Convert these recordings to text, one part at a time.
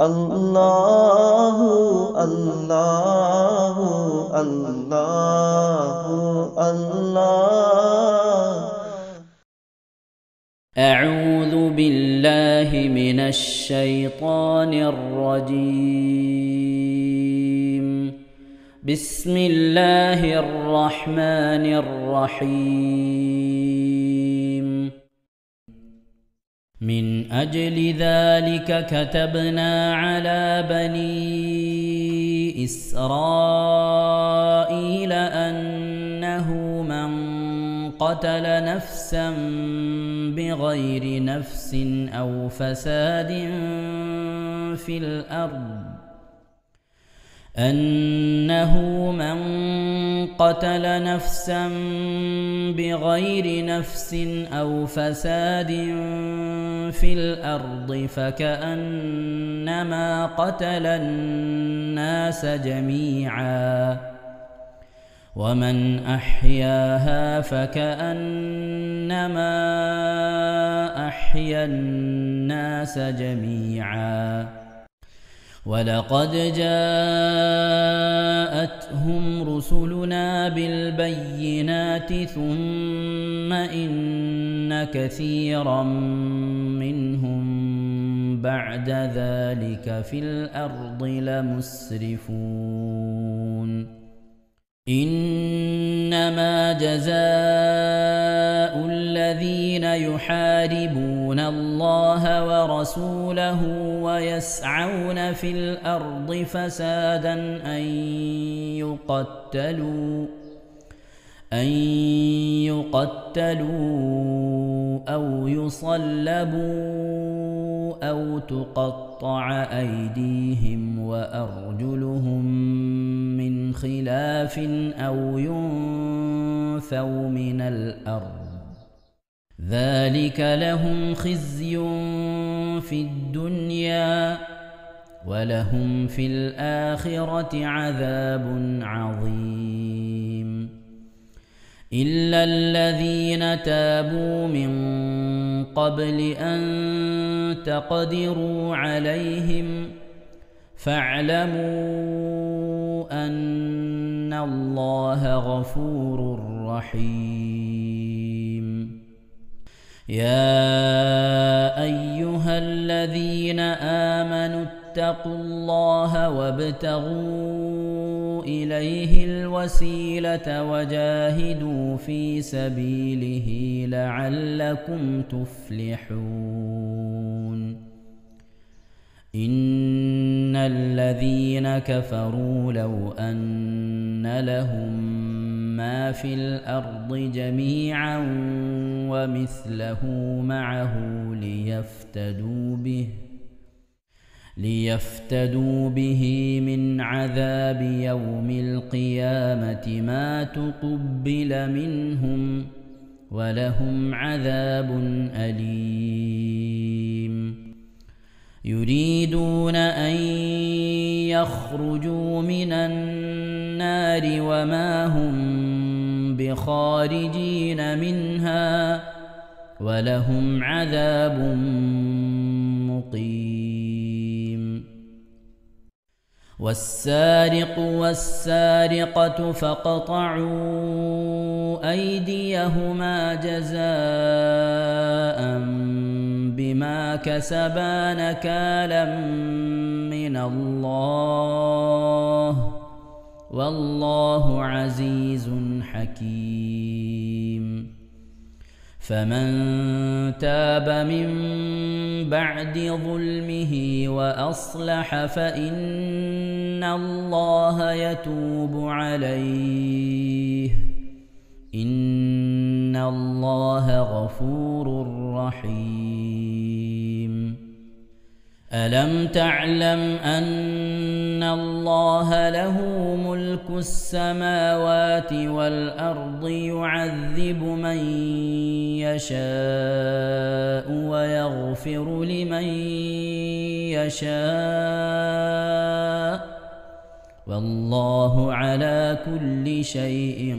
الله الله الله الله أعوذ بالله من الشيطان الرجيم بسم الله الرحمن الرحيم من أجل ذلك كتبنا على بني إسرائيل أنه من قتل نفسا بغير نفس أو فساد في الأرض انه من قتل نفسا بغير نفس او فساد في الارض فكانما قتل الناس جميعا ومن احياها فكانما احيا الناس جميعا ولقد جاءتهم رسلنا بالبينات ثم ان كثيرا منهم بعد ذلك في الارض لمسرفون انما جزاء الذين يحاربون الله ورسوله ويسعون في الارض فسادا ان يقتلوا ان يقتلوا او يصلبوا أو تقطع أيديهم وأرجلهم من خلاف أو ينفوا من الأرض ذلك لهم خزي في الدنيا ولهم في الآخرة عذاب عظيم إلا الذين تابوا من قبل أن تقدروا عليهم فاعلموا أن الله غفور رحيم يا أيها الذين آمنوا فاتقوا الله وابتغوا اليه الوسيله وجاهدوا في سبيله لعلكم تفلحون ان الذين كفروا لو ان لهم ما في الارض جميعا ومثله معه ليفتدوا به ليفتدوا به من عذاب يوم القيامة ما تقبل منهم ولهم عذاب أليم يريدون أن يخرجوا من النار وما هم بخارجين منها ولهم عذاب مقيم والسارق والسارقة فقطعوا أيديهما جزاء بما كسبا نكالا من الله والله عزيز حكيم فمن تاب من بعد ظلمه واصلح فان الله يتوب عليه ان الله غفور رحيم ألم تعلم أن الله له ملك السماوات والأرض يعذب من يشاء ويغفر لمن يشاء والله على كل شيء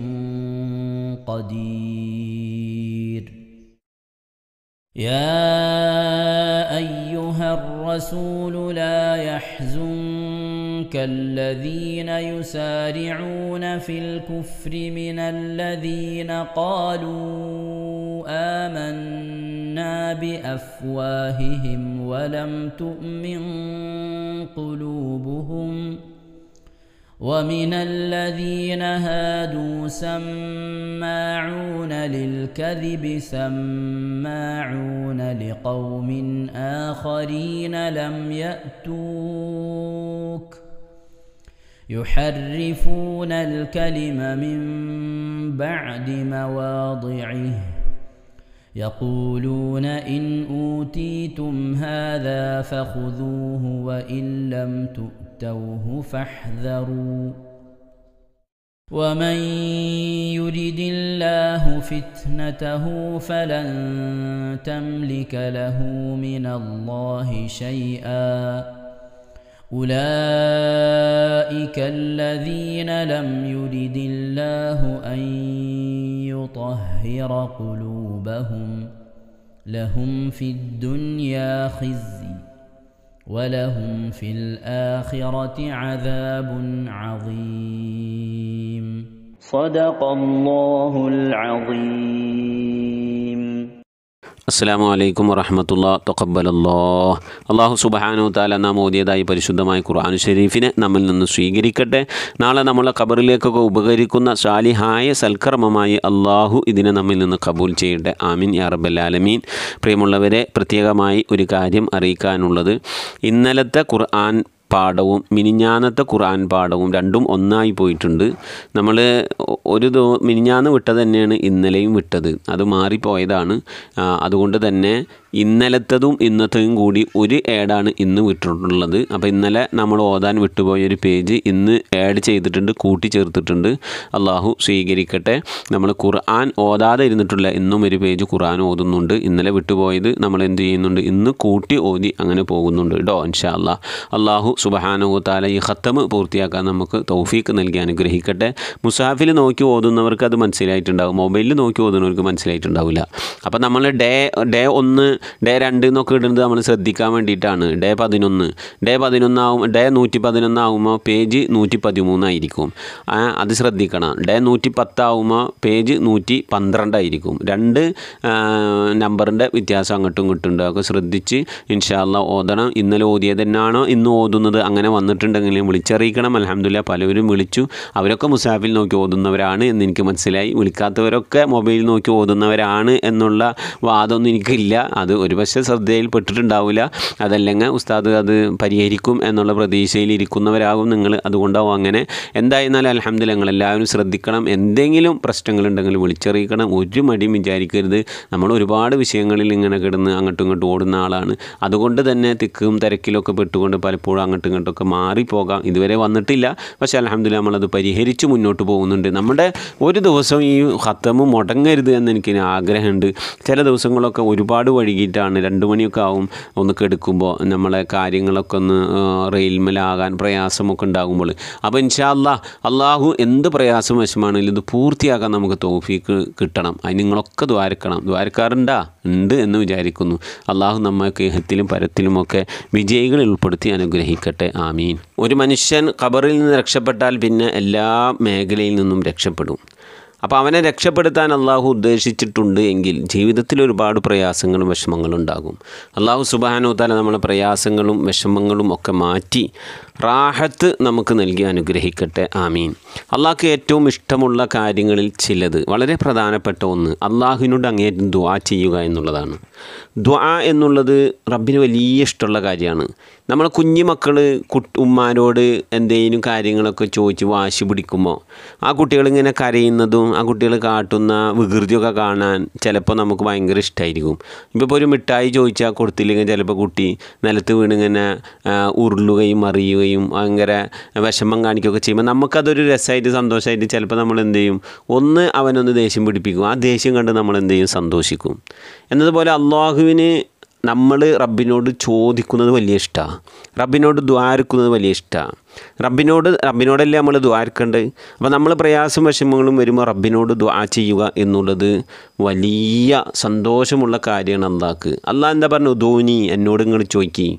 قدير يا ايها الرسول لا يحزنك الذين يسارعون في الكفر من الذين قالوا امنا بافواههم ولم تؤمن قلوبهم ومن الذين هادوا سماعون للكذب سماعون لقوم آخرين لم يأتوك يحرفون الكلم من بعد مواضعه يقولون إن أوتيتم هذا فخذوه وإن لم تؤتوه فاحذروا ومن يرد الله فتنته فلن تملك له من الله شيئا أولئك الذين لم يرد الله أن ليطهر قلوبهم لهم في الدنيا خزي ولهم في الآخرة عذاب عظيم صدق الله العظيم അസ്സാം വലൈക്കും വറഹമത്തുള്ള തൊക്കബലല്ലോ അള്ളാഹു സുബാനു താല നാം ഓതിയതായി പരിശുദ്ധമായ ഖുർആാനു ഷെരീഫിനെ നമ്മിൽ നിന്ന് സ്വീകരിക്കട്ടെ നാളെ നമ്മളെ ഖബറിലേക്കൊക്കെ ഉപകരിക്കുന്ന ശാലിഹായ സൽക്കർമ്മമായി അള്ളാഹു ഇതിനെ നമ്മിൽ നിന്ന് കബൂൽ ചെയ്യട്ടെ ആമിൻ യാ പ്രിയമുള്ളവരെ പ്രത്യേകമായി ഒരു കാര്യം അറിയിക്കാനുള്ളത് ഇന്നലത്തെ ഖുർആൻ പാഠവും മിനിഞ്ഞാനത്തെ ഖുർആൻ പാഠവും രണ്ടും ഒന്നായി പോയിട്ടുണ്ട് നമ്മൾ ഒരു ദോ മിനിഞ്ഞാന്ന് വിട്ടത് തന്നെയാണ് ഇന്നലെയും വിട്ടത് അത് മാറിപ്പോയതാണ് അതുകൊണ്ട് തന്നെ ഇന്നലത്തതും ഇന്നത്തെയും കൂടി ഒരു ഏഡാണ് ഇന്ന് വിട്ടിട്ടുള്ളത് അപ്പോൾ ഇന്നലെ നമ്മൾ ഓതാൻ വിട്ടുപോയ ഒരു പേജ് ഇന്ന് ആഡ് ചെയ്തിട്ടുണ്ട് കൂട്ടി ചേർത്തിട്ടുണ്ട് അള്ളാഹു സ്വീകരിക്കട്ടെ നമ്മൾ ഖുർആൻ ഓതാതെ ഇരുന്നിട്ടില്ല ഇന്നും ഒരു പേജ് ഖുർആൻ ഓതുന്നുണ്ട് ഇന്നലെ വിട്ടുപോയത് നമ്മൾ എന്ത് ചെയ്യുന്നുണ്ട് ഇന്ന് കൂട്ടി ഓതി അങ്ങനെ പോകുന്നുണ്ട് കേട്ടോ ഇൻഷാ അള്ളാഹ് അള്ളാഹു സുബഹാനുകൂത്താല ഈ ഹത്തമ് പൂർത്തിയാക്കാൻ നമുക്ക് തൗഫീക്ക് നൽകി അനുഗ്രഹിക്കട്ടെ മുസാഫിൽ നോക്കി ഓതുന്നവർക്ക് അത് മനസ്സിലായിട്ടുണ്ടാവും മൊബൈലിൽ നോക്കി ഓതുന്നവർക്ക് മനസ്സിലായിട്ടുണ്ടാവില്ല അപ്പോൾ നമ്മൾ ഡേ ഡേ ഒന്ന് ഡേ രണ്ട് എന്നൊക്കെ ഇടുന്നത് നമ്മൾ ശ്രദ്ധിക്കാൻ വേണ്ടിയിട്ടാണ് ഡേ പതിനൊന്ന് ഡേ പതിനൊന്നാവും ഡേ നൂറ്റി പതിനൊന്നാവുമ്പോൾ പേജ് നൂറ്റി പതിമൂന്നായിരിക്കും അത് ശ്രദ്ധിക്കണം ഡേ നൂറ്റി പത്താവുമ്പോൾ പേജ് നൂറ്റി പന്ത്രണ്ടായിരിക്കും രണ്ട് നമ്പറിൻ്റെ വ്യത്യാസം അങ്ങോട്ടും ഇങ്ങോട്ടും ഉണ്ട് അതൊക്കെ ശ്രദ്ധിച്ച് ഇൻഷാല്ല ഓതണം ഇന്നലെ ഓതിയത് തന്നെയാണോ ഇന്ന് ഓതുന്നു ഓതുന്നത് അങ്ങനെ വന്നിട്ടുണ്ടെങ്കിലും വിളിച്ചറിയിക്കണം അലഹമില്ല പലവരും വിളിച്ചു അവരൊക്കെ മുസാഫിൽ നോക്കി ഓതുന്നവരാണ് എന്ന് എനിക്ക് മനസ്സിലായി വിളിക്കാത്തവരൊക്കെ മൊബൈൽ നോക്കി ഓതുന്നവരാണ് എന്നുള്ള വാദമൊന്നും എനിക്കില്ല അത് ഒരുപക്ഷെ ശ്രദ്ധയിൽ പെട്ടിട്ടുണ്ടാവില്ല അതല്ലെങ്കിൽ ഉസ്താദ് അത് പരിഹരിക്കും എന്നുള്ള പ്രതീക്ഷയിൽ ഇരിക്കുന്നവരാകും നിങ്ങൾ അതുകൊണ്ടാവും അങ്ങനെ എന്തായിരുന്നാലും അലഹമില്ല നിങ്ങൾ എല്ലാവരും ശ്രദ്ധിക്കണം എന്തെങ്കിലും പ്രശ്നങ്ങളുണ്ടെങ്കിൽ വിളിച്ചറിയിക്കണം ഒരു മടിയും വിചാരിക്കരുത് നമ്മൾ ഒരുപാട് വിഷയങ്ങളിൽ ഇങ്ങനെ കിടന്ന് അങ്ങോട്ടും ഇങ്ങോട്ടും ഓടുന്ന ആളാണ് അതുകൊണ്ട് തന്നെ തിക്കും തിരക്കിലൊക്കെ പെട്ടുകൊണ്ട് പലപ്പോഴും അങ്ങോട്ടും ഇങ്ങോട്ടൊക്കെ മാറിപ്പോകാം ഇതുവരെ വന്നിട്ടില്ല പക്ഷേ അലഹമ്മദില്ല നമ്മളത് പരിഹരിച്ച് മുന്നോട്ട് പോകുന്നുണ്ട് നമ്മുടെ ഒരു ദിവസം ഈ ഹത്തമ് മുടങ്ങരുത് എന്ന് എനിക്ക് ആഗ്രഹമുണ്ട് ചില ദിവസങ്ങളൊക്കെ ഒരുപാട് വൈകിട്ടാണ് രണ്ട് മണിയൊക്കെ ആവും ഒന്ന് കെടുക്കുമ്പോൾ നമ്മളെ കാര്യങ്ങളൊക്കെ ഒന്ന് റെയിൽമലാകാൻ പ്രയാസമൊക്കെ ഉണ്ടാകുമ്പോൾ അപ്പോൾ ഇൻഷാ അല്ലാ അള്ളാഹു എന്ത് പ്രയാസം വശമാണെങ്കിലും ഇത് പൂർത്തിയാക്കാൻ നമുക്ക് തോഫീക്ക് കിട്ടണം അതിന് നിങ്ങളൊക്കെ ദ്വാരക്കണം ദ്വാരക്കാറുണ്ടാ ഉണ്ട് എന്ന് വിചാരിക്കുന്നു അള്ളാഹു നമ്മൾക്ക് ഹത്തിലും പരത്തിലുമൊക്കെ വിജയികളിൽ ഉൾപ്പെടുത്തി അനുഗ്രഹിക്കും നിൽക്കട്ടെ ആമീൻ ഒരു മനുഷ്യൻ ഖബറിൽ നിന്ന് രക്ഷപ്പെട്ടാൽ പിന്നെ എല്ലാ മേഖലയിൽ നിന്നും രക്ഷപ്പെടും അപ്പോൾ അവനെ രക്ഷപ്പെടുത്താൻ അള്ളാഹു ഉദ്ദേശിച്ചിട്ടുണ്ട് എങ്കിൽ ജീവിതത്തിൽ ഒരുപാട് പ്രയാസങ്ങളും വിഷമങ്ങളും ഉണ്ടാകും അള്ളാഹു സുബാനോ തല നമ്മളെ പ്രയാസങ്ങളും വിഷമങ്ങളും ഒക്കെ മാറ്റി റാഹത്ത് നമുക്ക് നൽകി അനുഗ്രഹിക്കട്ടെ ആമീൻ അള്ളാഹ്ക്ക് ഏറ്റവും ഇഷ്ടമുള്ള കാര്യങ്ങളിൽ ചിലത് വളരെ പ്രധാനപ്പെട്ട ഒന്ന് അള്ളാഹുവിനോട് അങ്ങേറ്റം ദ്വാ ചെയ്യുക എന്നുള്ളതാണ് ദ്വാ എന്നുള്ളത് റബ്ബിന് വലിയ ഇഷ്ടമുള്ള കാര്യമാണ് നമ്മൾ കുഞ്ഞു മക്കൾ കുട്ടി ഉമ്മാരോട് എന്തെങ്കിലും കാര്യങ്ങളൊക്കെ ചോദിച്ച് വാശി പിടിക്കുമ്പോൾ ആ കുട്ടികളിങ്ങനെ കരയുന്നതും ആ കുട്ടികൾ കാട്ടുന്ന വികൃതിയൊക്കെ കാണാൻ ചിലപ്പോൾ നമുക്ക് ഭയങ്കര ഇഷ്ടമായിരിക്കും ഇപ്പോൾ ഒരു മിഠായി ചോദിച്ചാൽ കൊടുത്തില്ലെങ്കിൽ ചിലപ്പോൾ കുട്ടി നിലത്ത് വീണിങ്ങനെ ഉരുളുകയും മറിയുകയും ഭയങ്കര വിഷമം കാണിക്കുകയൊക്കെ ചെയ്യുമ്പോൾ നമുക്കതൊരു രസമായിട്ട് സന്തോഷമായിട്ട് ചിലപ്പോൾ നമ്മൾ എന്ത് ചെയ്യും ഒന്ന് അവനൊന്ന് ദേഷ്യം പിടിപ്പിക്കും ആ ദേഷ്യം കണ്ട് നമ്മൾ എന്ത് ചെയ്യും സന്തോഷിക്കും എന്നതുപോലെ അള്ളാഹുവിന് നമ്മൾ റബ്ബിനോട് ചോദിക്കുന്നത് വലിയ ഇഷ്ടമാണ് റബ്ബിനോട് ദ്വാരക്കുന്നത് വലിയ ഇഷ്ടമാണ് റബ്ബിനോട് റബ്ബിനോടല്ലേ നമ്മൾ ദ്വാരക്കേണ്ടത് അപ്പോൾ നമ്മൾ പ്രയാസം വിഷമങ്ങളും വരുമ്പോൾ റബ്ബിനോട് ദ്വാ ചെയ്യുക എന്നുള്ളത് വലിയ സന്തോഷമുള്ള കാര്യമാണ് എന്താക്ക് അല്ല എന്താ പറഞ്ഞു ധോനി എന്നോട് ഇങ്ങനെ ചോദിക്കി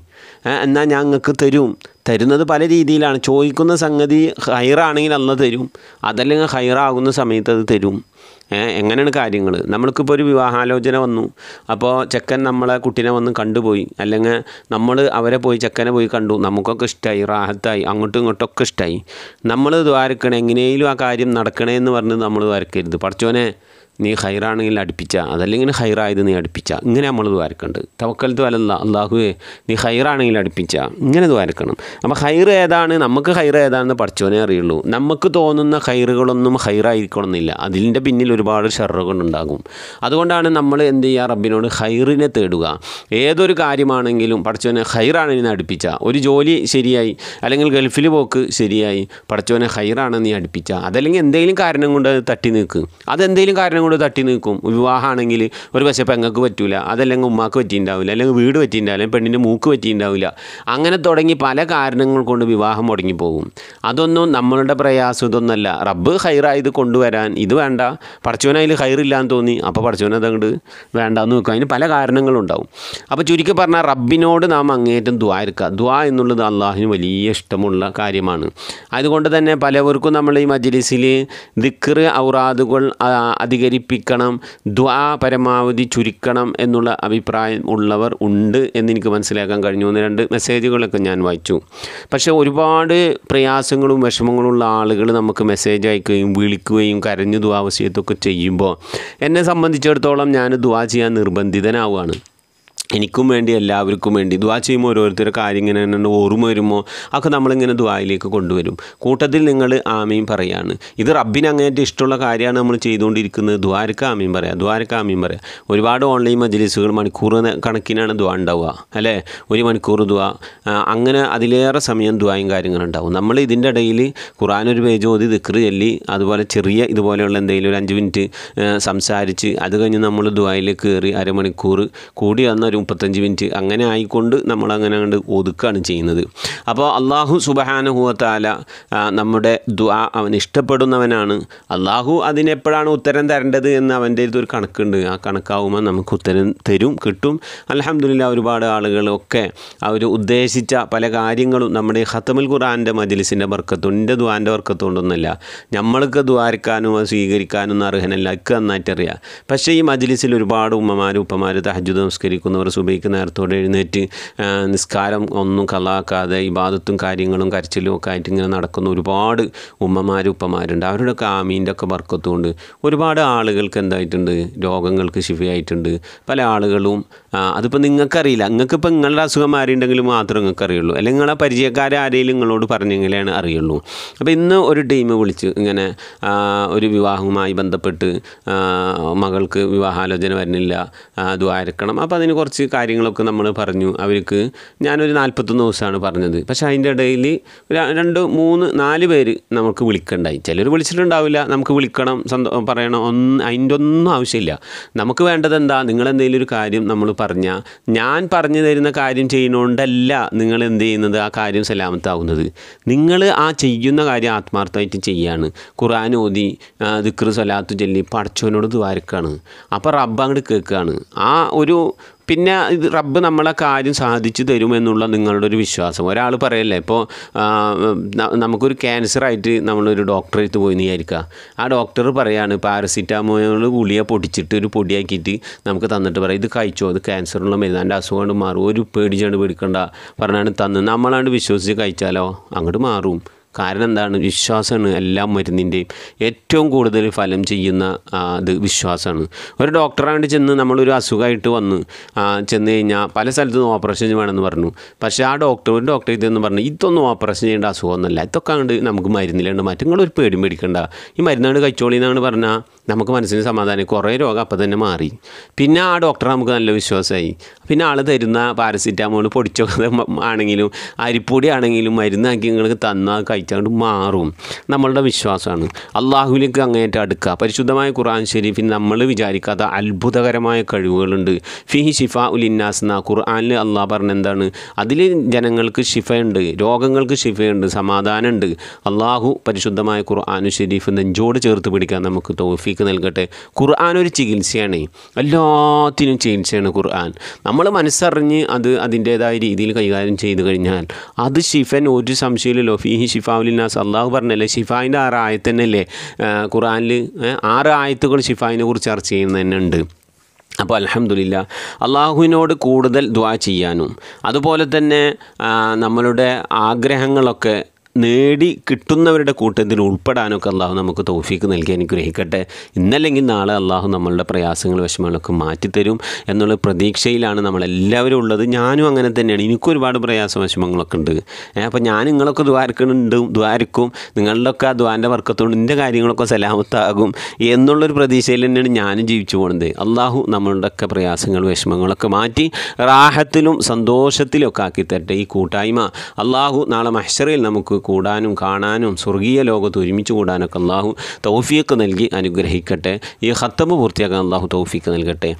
എന്നാൽ ഞാൻ നിങ്ങൾക്ക് തരും തരുന്നത് പല രീതിയിലാണ് ചോദിക്കുന്ന സംഗതി ഹൈറാണെങ്കിൽ അന്ന് തരും അതല്ലെങ്കിൽ ഹയറാകുന്ന സമയത്ത് അത് തരും എങ്ങനെയാണ് കാര്യങ്ങൾ നമ്മൾക്കിപ്പോൾ ഒരു വിവാഹാലോചന വന്നു അപ്പോൾ ചെക്കൻ നമ്മളെ കുട്ടീനെ വന്ന് കണ്ടുപോയി അല്ലെങ്കിൽ നമ്മൾ അവരെ പോയി ചെക്കനെ പോയി കണ്ടു നമുക്കൊക്കെ ഇഷ്ടമായി റാഹത്തായി അങ്ങോട്ടും ഇങ്ങോട്ടൊക്കെ ഇഷ്ടമായി നമ്മൾ വരക്കണേ എങ്ങനെയും ആ കാര്യം നടക്കണേ എന്ന് പറഞ്ഞ് നമ്മൾ വരക്കരുത് പഠിച്ചോനെ നീ ഹൈറാണെങ്കിൽ അടുപ്പിച്ച അതല്ലെങ്കിൽ ഹൈറായത് നീ അടുപ്പിച്ച ഇങ്ങനെ നമ്മൾ ദ്വാരക്കേണ്ടത് തവക്കൽ ദ്വാരല്ല അള്ളാഹുവേ നീ ഹൈറാണെങ്കിൽ അടുപ്പിച്ച ഇങ്ങനെ ദ്വാരക്കണം അപ്പോൾ ഹൈർ ഏതാണ് നമുക്ക് ഹൈർ ഏതാണെന്ന് പഠിച്ചോനെ അറിയുള്ളൂ നമുക്ക് തോന്നുന്ന ഹൈറുകളൊന്നും ഹൈറായിരിക്കണമെന്നില്ല അതിൻ്റെ പിന്നിൽ ഒരുപാട് ഷെറുകളുണ്ടാകും അതുകൊണ്ടാണ് നമ്മൾ എന്ത് ചെയ്യുക റബ്ബിനോട് ഹൈറിനെ തേടുക ഏതൊരു കാര്യമാണെങ്കിലും പഠിച്ചോനെ ഹൈറാണെങ്കിൽ അടുപ്പിച്ച ഒരു ജോലി ശരിയായി അല്ലെങ്കിൽ ഗൾഫിൽ പോക്ക് ശരിയായി പഠിച്ചോനെ ഹൈറാണെന്ന് നീ അടുപ്പിച്ച അതല്ലെങ്കിൽ എന്തെങ്കിലും കാരണം കൊണ്ട് തട്ടി നിൽക്കുക അതെന്തെങ്കിലും കാരണം കൂടെ തട്ടി നിൽക്കും വിവാഹമാണെങ്കിൽ ഒരു പക്ഷേ പെങ്ങൾക്ക് പറ്റില്ല അതല്ലെങ്കിൽ ഉമ്മാക്ക് പറ്റിയിട്ടുണ്ടാവില്ല അല്ലെങ്കിൽ വീട് പറ്റിയിട്ടുണ്ടാവില്ല പെണ്ണിൻ്റെ മൂക്ക് പറ്റിയിട്ടുണ്ടാവില്ല അങ്ങനെ തുടങ്ങി പല കാരണങ്ങൾ കൊണ്ട് വിവാഹം മുടങ്ങിപ്പോകും അതൊന്നും നമ്മളുടെ പ്രയാസം ഇതൊന്നല്ല റബ്ബ് ഹൈറായത് കൊണ്ടുവരാൻ ഇത് വേണ്ട പഠിച്ചവൻ ഹൈറില്ലാന്ന് തോന്നി അപ്പോൾ പടച്ചവൻ അതങ്ങോട്ട് വേണ്ടാന്ന് വെക്കും അതിന് പല കാരണങ്ങളുണ്ടാവും അപ്പോൾ ചുരുക്കി പറഞ്ഞാൽ റബ്ബിനോട് നാം അങ്ങേറ്റം ദ്വാ എടുക്കുക ദ്വാ എന്നുള്ളത് അള്ളാഹിന് വലിയ ഇഷ്ടമുള്ള കാര്യമാണ് അതുകൊണ്ട് തന്നെ പലവർക്കും നമ്മൾ ഈ മജ്ലിസിൽ ദിക്കർ ഔറാദുകൾ അധികരി അവതരിപ്പിക്കണം ദ്വാ പരമാവധി ചുരുക്കണം എന്നുള്ള അഭിപ്രായം ഉള്ളവർ ഉണ്ട് എന്നെനിക്ക് മനസ്സിലാക്കാൻ കഴിഞ്ഞു ഒന്ന് രണ്ട് മെസ്സേജുകളൊക്കെ ഞാൻ വായിച്ചു പക്ഷേ ഒരുപാട് പ്രയാസങ്ങളും ഉള്ള ആളുകൾ നമുക്ക് മെസ്സേജ് അയക്കുകയും വിളിക്കുകയും കരഞ്ഞു ദ്വാവശ്യത്തൊക്കെ ചെയ്യുമ്പോൾ എന്നെ സംബന്ധിച്ചിടത്തോളം ഞാൻ ദ്വാ ചെയ്യാൻ നിർബന്ധിതനാവുകയാണ് എനിക്കും വേണ്ടി എല്ലാവർക്കും വേണ്ടി ദ്വാ ചെയ്യുമ്പോൾ ഓരോരുത്തരുടെ കാര്യം ഇങ്ങനെ തന്നെ ഓർമ്മ വരുമോ ഒക്കെ നമ്മളിങ്ങനെ ദ്വായിലേക്ക് കൊണ്ടുവരും കൂട്ടത്തിൽ നിങ്ങൾ ആമയും പറയാണ് ഇത് റബ്ബിന് അങ്ങേറ്റം ഇഷ്ടമുള്ള കാര്യമാണ് നമ്മൾ ചെയ്തുകൊണ്ടിരിക്കുന്നത് ദ്വാരക്ക് ആമയും പറയാം ദ്വാരക്ക് ആമയും പറയാം ഒരുപാട് ഓൺലൈൻ മജലിസുകൾ മണിക്കൂർ കണക്കിനാണ് ദ്വാ ഉണ്ടാവുക അല്ലേ ഒരു മണിക്കൂർ ദ്വാ അങ്ങനെ അതിലേറെ സമയം ദ്വായും ഉണ്ടാവും നമ്മൾ ഇതിൻ്റെ ഇടയിൽ ഖുറാൻ ഒരു പേജ് ഓതി ദിക്കർ ചൊല്ലി അതുപോലെ ചെറിയ ഇതുപോലെയുള്ള എന്തെങ്കിലും ഒരു അഞ്ച് മിനിറ്റ് സംസാരിച്ച് അത് കഴിഞ്ഞ് നമ്മൾ ദ്വായിലേക്ക് കയറി അരമണിക്കൂർ കൂടി വന്ന ഒരു മുപ്പത്തഞ്ച് മിനിറ്റ് അങ്ങനെ ആയിക്കൊണ്ട് നമ്മളങ്ങനെ കണ്ട് ഒതുക്കുകയാണ് ചെയ്യുന്നത് അപ്പോൾ അള്ളാഹു സുബഹാനുഹുവത്താല നമ്മുടെ ദ്വാ അവൻ ഇഷ്ടപ്പെടുന്നവനാണ് അള്ളാഹു അതിനെപ്പോഴാണ് ഉത്തരം തരേണ്ടത് എന്ന് അവൻ്റെ ഒരു കണക്കുണ്ട് ആ കണക്കാവുമ്പോൾ നമുക്ക് ഉത്തരം തരും കിട്ടും അലഹമില്ല ഒരുപാട് ആളുകളൊക്കെ അവർ ഉദ്ദേശിച്ച പല കാര്യങ്ങളും നമ്മുടെ ഖത്തമുൽ ഖുറാൻ്റെ മജിലിസിൻ്റെ വർക്കത്തും എൻ്റെ ദ്വാൻ്റെ വർക്കത്തുകൊണ്ടൊന്നുമല്ല നമ്മൾക്ക് ദ്വാരക്കാനും സ്വീകരിക്കാനും അർഹനല്ല ഒക്കെ നന്നായിട്ടറിയാം പക്ഷേ ഈ മജിലിസിൽ ഒരുപാട് ഉമ്മമാരും ഉപ്പമാരും തഹജു നമസ്കരിക്കുന്നവർ അവർ നേരത്തോടെ എഴുന്നേറ്റ് നിസ്കാരം ഒന്നും കലാക്കാതെ ഇബാദത്തും കാര്യങ്ങളും കരച്ചിലും ഒക്കെ ആയിട്ട് ഇങ്ങനെ നടക്കുന്ന ഒരുപാട് ഉമ്മമാരും ഉപ്പമാരുണ്ട് ഒക്കെ ആമീൻ്റെ ഒക്കെ വർക്കത്തുകൊണ്ട് ഒരുപാട് ആളുകൾക്ക് എന്തായിട്ടുണ്ട് രോഗങ്ങൾക്ക് ശിഫയായിട്ടുണ്ട് പല ആളുകളും അതിപ്പോൾ നിങ്ങൾക്കറിയില്ല നിങ്ങൾക്കിപ്പോൾ നിങ്ങളുടെ അസുഖം ആരുണ്ടെങ്കിൽ മാത്രമേ നിങ്ങൾക്ക് അറിയുള്ളൂ അല്ലെങ്കിൽ നിങ്ങളെ പരിചയക്കാരെ ആരെങ്കിലും നിങ്ങളോട് പറഞ്ഞെങ്കിലാണ് അറിയുള്ളൂ അപ്പോൾ ഇന്ന് ഒരു ടീം വിളിച്ച് ഇങ്ങനെ ഒരു വിവാഹവുമായി ബന്ധപ്പെട്ട് മകൾക്ക് വിവാഹാലോചന വരുന്നില്ല അത് അരക്കണം അപ്പോൾ അതിന് കുറച്ച് കാര്യങ്ങളൊക്കെ നമ്മൾ പറഞ്ഞു അവർക്ക് ഞാനൊരു നാൽപ്പത്തൊന്ന് ദിവസമാണ് പറഞ്ഞത് പക്ഷേ അതിൻ്റെ ഇടയിൽ രണ്ട് മൂന്ന് നാല് പേര് നമുക്ക് വിളിക്കണ്ടായി ചിലർ വിളിച്ചിട്ടുണ്ടാവില്ല നമുക്ക് വിളിക്കണം സന്തോ പറയണം ഒന്ന് അതിൻ്റെ ഒന്നും ആവശ്യമില്ല നമുക്ക് വേണ്ടത് എന്താ നിങ്ങളെന്തെങ്കിലും ഒരു കാര്യം നമ്മൾ പറഞ്ഞാൽ ഞാൻ പറഞ്ഞു തരുന്ന കാര്യം ചെയ്യുന്നതുകൊണ്ടല്ല നിങ്ങൾ എന്ത് ചെയ്യുന്നത് ആ കാര്യം സലാമത്താകുന്നത് നിങ്ങൾ ആ ചെയ്യുന്ന കാര്യം ആത്മാർത്ഥമായിട്ട് ചെയ്യാണ് ഖുർആൻ ഓതി ദിക്ർ സലാത്തു ചൊല്ലി പടച്ചവനോട് ദ്വാരക്കാണ് അപ്പോൾ റബ്ബ് അങ്ങോട്ട് കേൾക്കുകയാണ് ആ ഒരു പിന്നെ ഇത് റബ്ബ് നമ്മളെ കാര്യം സാധിച്ചു തരുമെന്നുള്ള നിങ്ങളുടെ ഒരു വിശ്വാസം ഒരാൾ പറയല്ലേ ഇപ്പോൾ നമുക്കൊരു ക്യാൻസറായിട്ട് നമ്മളൊരു ഡോക്ടറെ അടുത്ത് പോയി വിചാരിക്കുക ആ ഡോക്ടർ പറയാണ് പാരസിറ്റാമോൾ ഗുളിയ പൊടിച്ചിട്ട് ഒരു പൊടിയാക്കിയിട്ട് നമുക്ക് തന്നിട്ട് പറയാം ഇത് കഴിച്ചോ ഇത് ക്യാൻസറുള്ള മരുന്നാൻ്റെ അസുഖം കൊണ്ട് മാറും ഒരു പേടിച്ചാണ്ട് പേടിക്കണ്ട പറഞ്ഞാണ് തന്ന് നമ്മളാണ്ട് വിശ്വസിച്ച് കഴിച്ചാലോ അങ്ങോട്ട് മാറും കാരണം എന്താണ് വിശ്വാസമാണ് എല്ലാ മരുന്നിൻ്റെയും ഏറ്റവും കൂടുതൽ ഫലം ചെയ്യുന്ന ഇത് വിശ്വാസമാണ് ഒരു ഡോക്ടറായിട്ട് ചെന്ന് നമ്മളൊരു അസുഖമായിട്ട് വന്ന് ചെന്ന് കഴിഞ്ഞാൽ പല സ്ഥലത്തുനിന്നും ഓപ്പറേഷൻ വേണമെന്ന് പറഞ്ഞു പക്ഷേ ആ ഡോക്ടർ ഒരു ഡോക്ടർ ഇതെന്ന് പറഞ്ഞു ഇതൊന്നും ഓപ്പറേഷൻ ചെയ്യേണ്ട അസുഖമൊന്നുമല്ല ഇതൊക്കെ കണ്ട് നമുക്ക് മരുന്നിലുണ്ട് മാറ്റങ്ങളൊരു പേടി മേടിക്കണ്ട ഈ മരുന്നാണ് എന്നാണ് പറഞ്ഞാൽ നമുക്ക് മനസ്സിന് സമാധാനം കുറേ രോഗം അപ്പം തന്നെ മാറി പിന്നെ ആ ഡോക്ടറെ നമുക്ക് നല്ല വിശ്വാസമായി പിന്നെ ആൾ തരുന്ന പാരസിറ്റാമോൾ പൊടിച്ചൊക്കെ ആണെങ്കിലും അരിപ്പൊടി ആണെങ്കിലും മരുന്നാക്കി നിങ്ങൾക്ക് തന്നാൽ കഴിച്ചാണ്ട് മാറും നമ്മളുടെ വിശ്വാസമാണ് അള്ളാഹുലേക്ക് അങ്ങേറ്റം അടുക്കുക പരിശുദ്ധമായ ഖുർആൻ ഷെരീഫിൽ നമ്മൾ വിചാരിക്കാത്ത അത്ഭുതകരമായ കഴിവുകളുണ്ട് ഫിഹി ഷിഫ ഉൽ ഇന്നാസ് എന്ന ഖുർആാനിൽ അള്ളാഹ് പറഞ്ഞ എന്താണ് അതിൽ ജനങ്ങൾക്ക് ഷിഫയുണ്ട് രോഗങ്ങൾക്ക് ഷിഫയുണ്ട് സമാധാനമുണ്ട് അള്ളാഹു പരിശുദ്ധമായ ഖുർആാനു ഷെരീഫ് നെഞ്ചോട് ചേർത്ത് പിടിക്കാൻ നമുക്ക് തോഫി തൗഫീക്ക് നൽകട്ടെ ഖുർആൻ ഒരു ചികിത്സയാണ് എല്ലാത്തിനും ചികിത്സയാണ് ഖുർആൻ നമ്മൾ മനസ്സറിഞ്ഞ് അത് അതിൻ്റേതായ രീതിയിൽ കൈകാര്യം ചെയ്തു കഴിഞ്ഞാൽ അത് ഷിഫൻ ഒരു സംശയമില്ലല്ലോ ഫിഹി ഷിഫാവുലിനാസ് അള്ളാഹു പറഞ്ഞല്ലേ ഷിഫായിൻ്റെ ആറ് ആയത്തന്നല്ലേ ഖുർആനിൽ ആറ് ആയത്തുകൾ ഷിഫായിനെ കുറിച്ച് ചർച്ച ഉണ്ട് അപ്പോൾ അലഹമില്ല അള്ളാഹുവിനോട് കൂടുതൽ ദ്വാ ചെയ്യാനും അതുപോലെ തന്നെ നമ്മളുടെ ആഗ്രഹങ്ങളൊക്കെ നേടി കിട്ടുന്നവരുടെ കൂട്ടത്തിൽ ഉൾപ്പെടാനൊക്കെ അള്ളാഹു നമുക്ക് തോഫീക്ക് നൽകി അനുഗ്രഹിക്കട്ടെ ഇന്നല്ലെങ്കിൽ നാളെ അള്ളാഹു നമ്മളുടെ പ്രയാസങ്ങൾ വിഷമങ്ങളൊക്കെ മാറ്റിത്തരും എന്നുള്ള പ്രതീക്ഷയിലാണ് നമ്മളെല്ലാവരും ഉള്ളത് ഞാനും അങ്ങനെ തന്നെയാണ് എനിക്കും ഒരുപാട് പ്രയാസ വിഷമങ്ങളൊക്കെ ഉണ്ട് അപ്പോൾ ഞാൻ നിങ്ങളൊക്കെ ദ്വാരക്കുന്നുണ്ട് ദ്വാരക്കും നിങ്ങളുടെയൊക്കെ ആ ദ്വാൻ്റെ വർക്കത്തോണ്ട് എൻ്റെ കാര്യങ്ങളൊക്കെ സലാമത്താകും എന്നുള്ളൊരു പ്രതീക്ഷയിൽ തന്നെയാണ് ഞാനും ജീവിച്ചു പോകുന്നത് അള്ളാഹു നമ്മളുടെയൊക്കെ പ്രയാസങ്ങൾ വിഷമങ്ങളൊക്കെ മാറ്റി റാഹത്തിലും സന്തോഷത്തിലും ഒക്കെ ആക്കി തരട്ടെ ഈ കൂട്ടായ്മ അള്ളാഹു നാളെ മഹ്ഷറയിൽ നമുക്ക് കൂടാനും കാണാനും സ്വർഗീയ ലോകത്ത് ഒരുമിച്ച് കൂടാനൊക്കെ അള്ളാഹു തൗഫീക്ക് നൽകി അനുഗ്രഹിക്കട്ടെ ഈ ഹത്തമ്പ് പൂർത്തിയാക്കാൻ അള്ളാഹു തൗഫീക്ക് നൽകട്ടെ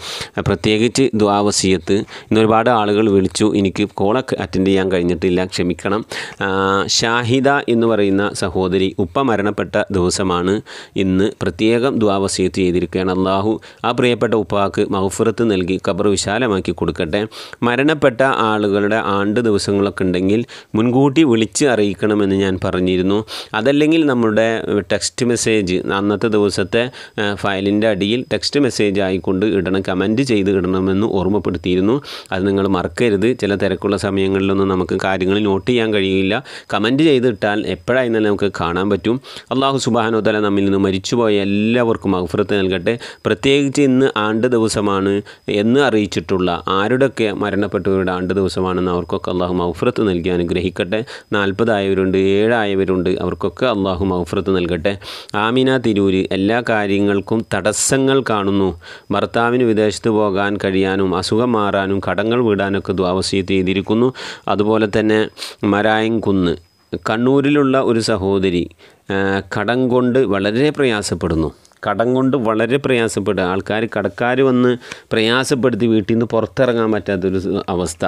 പ്രത്യേകിച്ച് ദ്വാവസീയത്ത് ഇന്ന് ഒരുപാട് ആളുകൾ വിളിച്ചു എനിക്ക് കോളൊക്കെ അറ്റൻഡ് ചെയ്യാൻ കഴിഞ്ഞിട്ടില്ല ക്ഷമിക്കണം ഷാഹിദ എന്ന് പറയുന്ന സഹോദരി ഉപ്പ മരണപ്പെട്ട ദിവസമാണ് ഇന്ന് പ്രത്യേകം ദ്വാവസീയത്ത് ചെയ്തിരിക്കുകയാണ് അള്ളാഹു ആ പ്രിയപ്പെട്ട ഉപ്പാക്ക് മഹഫുറത്ത് നൽകി ഖബർ വിശാലമാക്കി കൊടുക്കട്ടെ മരണപ്പെട്ട ആളുകളുടെ ആണ്ട് ദിവസങ്ങളൊക്കെ ഉണ്ടെങ്കിൽ മുൻകൂട്ടി വിളിച്ച് അറിയിക്കണമെന്ന് എന്ന് ഞാൻ പറഞ്ഞിരുന്നു അതല്ലെങ്കിൽ നമ്മുടെ ടെക്സ്റ്റ് മെസ്സേജ് അന്നത്തെ ദിവസത്തെ ഫയലിൻ്റെ അടിയിൽ ടെക്സ്റ്റ് മെസ്സേജ് ആയിക്കൊണ്ട് ഇടണം കമൻറ്റ് ചെയ്ത് ഇടണമെന്ന് ഓർമ്മപ്പെടുത്തിയിരുന്നു അത് നിങ്ങൾ മറക്കരുത് ചില തിരക്കുള്ള സമയങ്ങളിലൊന്നും നമുക്ക് കാര്യങ്ങൾ നോട്ട് ചെയ്യാൻ കഴിയില്ല കമൻറ്റ് ചെയ്തിട്ടാൽ എപ്പോഴായിരുന്നാലും നമുക്ക് കാണാൻ പറ്റും അള്ളാഹു സുബാനോത്തല നമ്മിൽ നിന്ന് മരിച്ചുപോയ എല്ലാവർക്കും അഫ്രത്ത് നൽകട്ടെ പ്രത്യേകിച്ച് ഇന്ന് ആണ്ട് ദിവസമാണ് എന്ന് അറിയിച്ചിട്ടുള്ള ആരുടെയൊക്കെ മരണപ്പെട്ടവരുടെ ആണ്ട് ദിവസമാണെന്ന് അവർക്കൊക്കെ അള്ളാഹു മൗഫ്രത്ത് നൽകി അനുഗ്രഹിക്കട്ടെ നാൽപ്പതായവരുണ്ട് ഏഴായവരുണ്ട് അവർക്കൊക്കെ അള്ളാഹു മഹഫ്രത്ത് നൽകട്ടെ ആമിന തിരൂര് എല്ലാ കാര്യങ്ങൾക്കും തടസ്സങ്ങൾ കാണുന്നു ഭർത്താവിന് വിദേശത്ത് പോകാൻ കഴിയാനും അസുഖം മാറാനും കടങ്ങൾ വീടാനൊക്കെ ദ്വാവസീത്ത് ചെയ്തിരിക്കുന്നു അതുപോലെ തന്നെ മരായംകുന്ന് കണ്ണൂരിലുള്ള ഒരു സഹോദരി കടം കൊണ്ട് വളരെ പ്രയാസപ്പെടുന്നു കടം കൊണ്ട് വളരെ പ്രയാസപ്പെടുക ആൾക്കാർ കടക്കാർ വന്ന് പ്രയാസപ്പെടുത്തി വീട്ടിൽ നിന്ന് പുറത്തിറങ്ങാൻ പറ്റാത്തൊരു അവസ്ഥ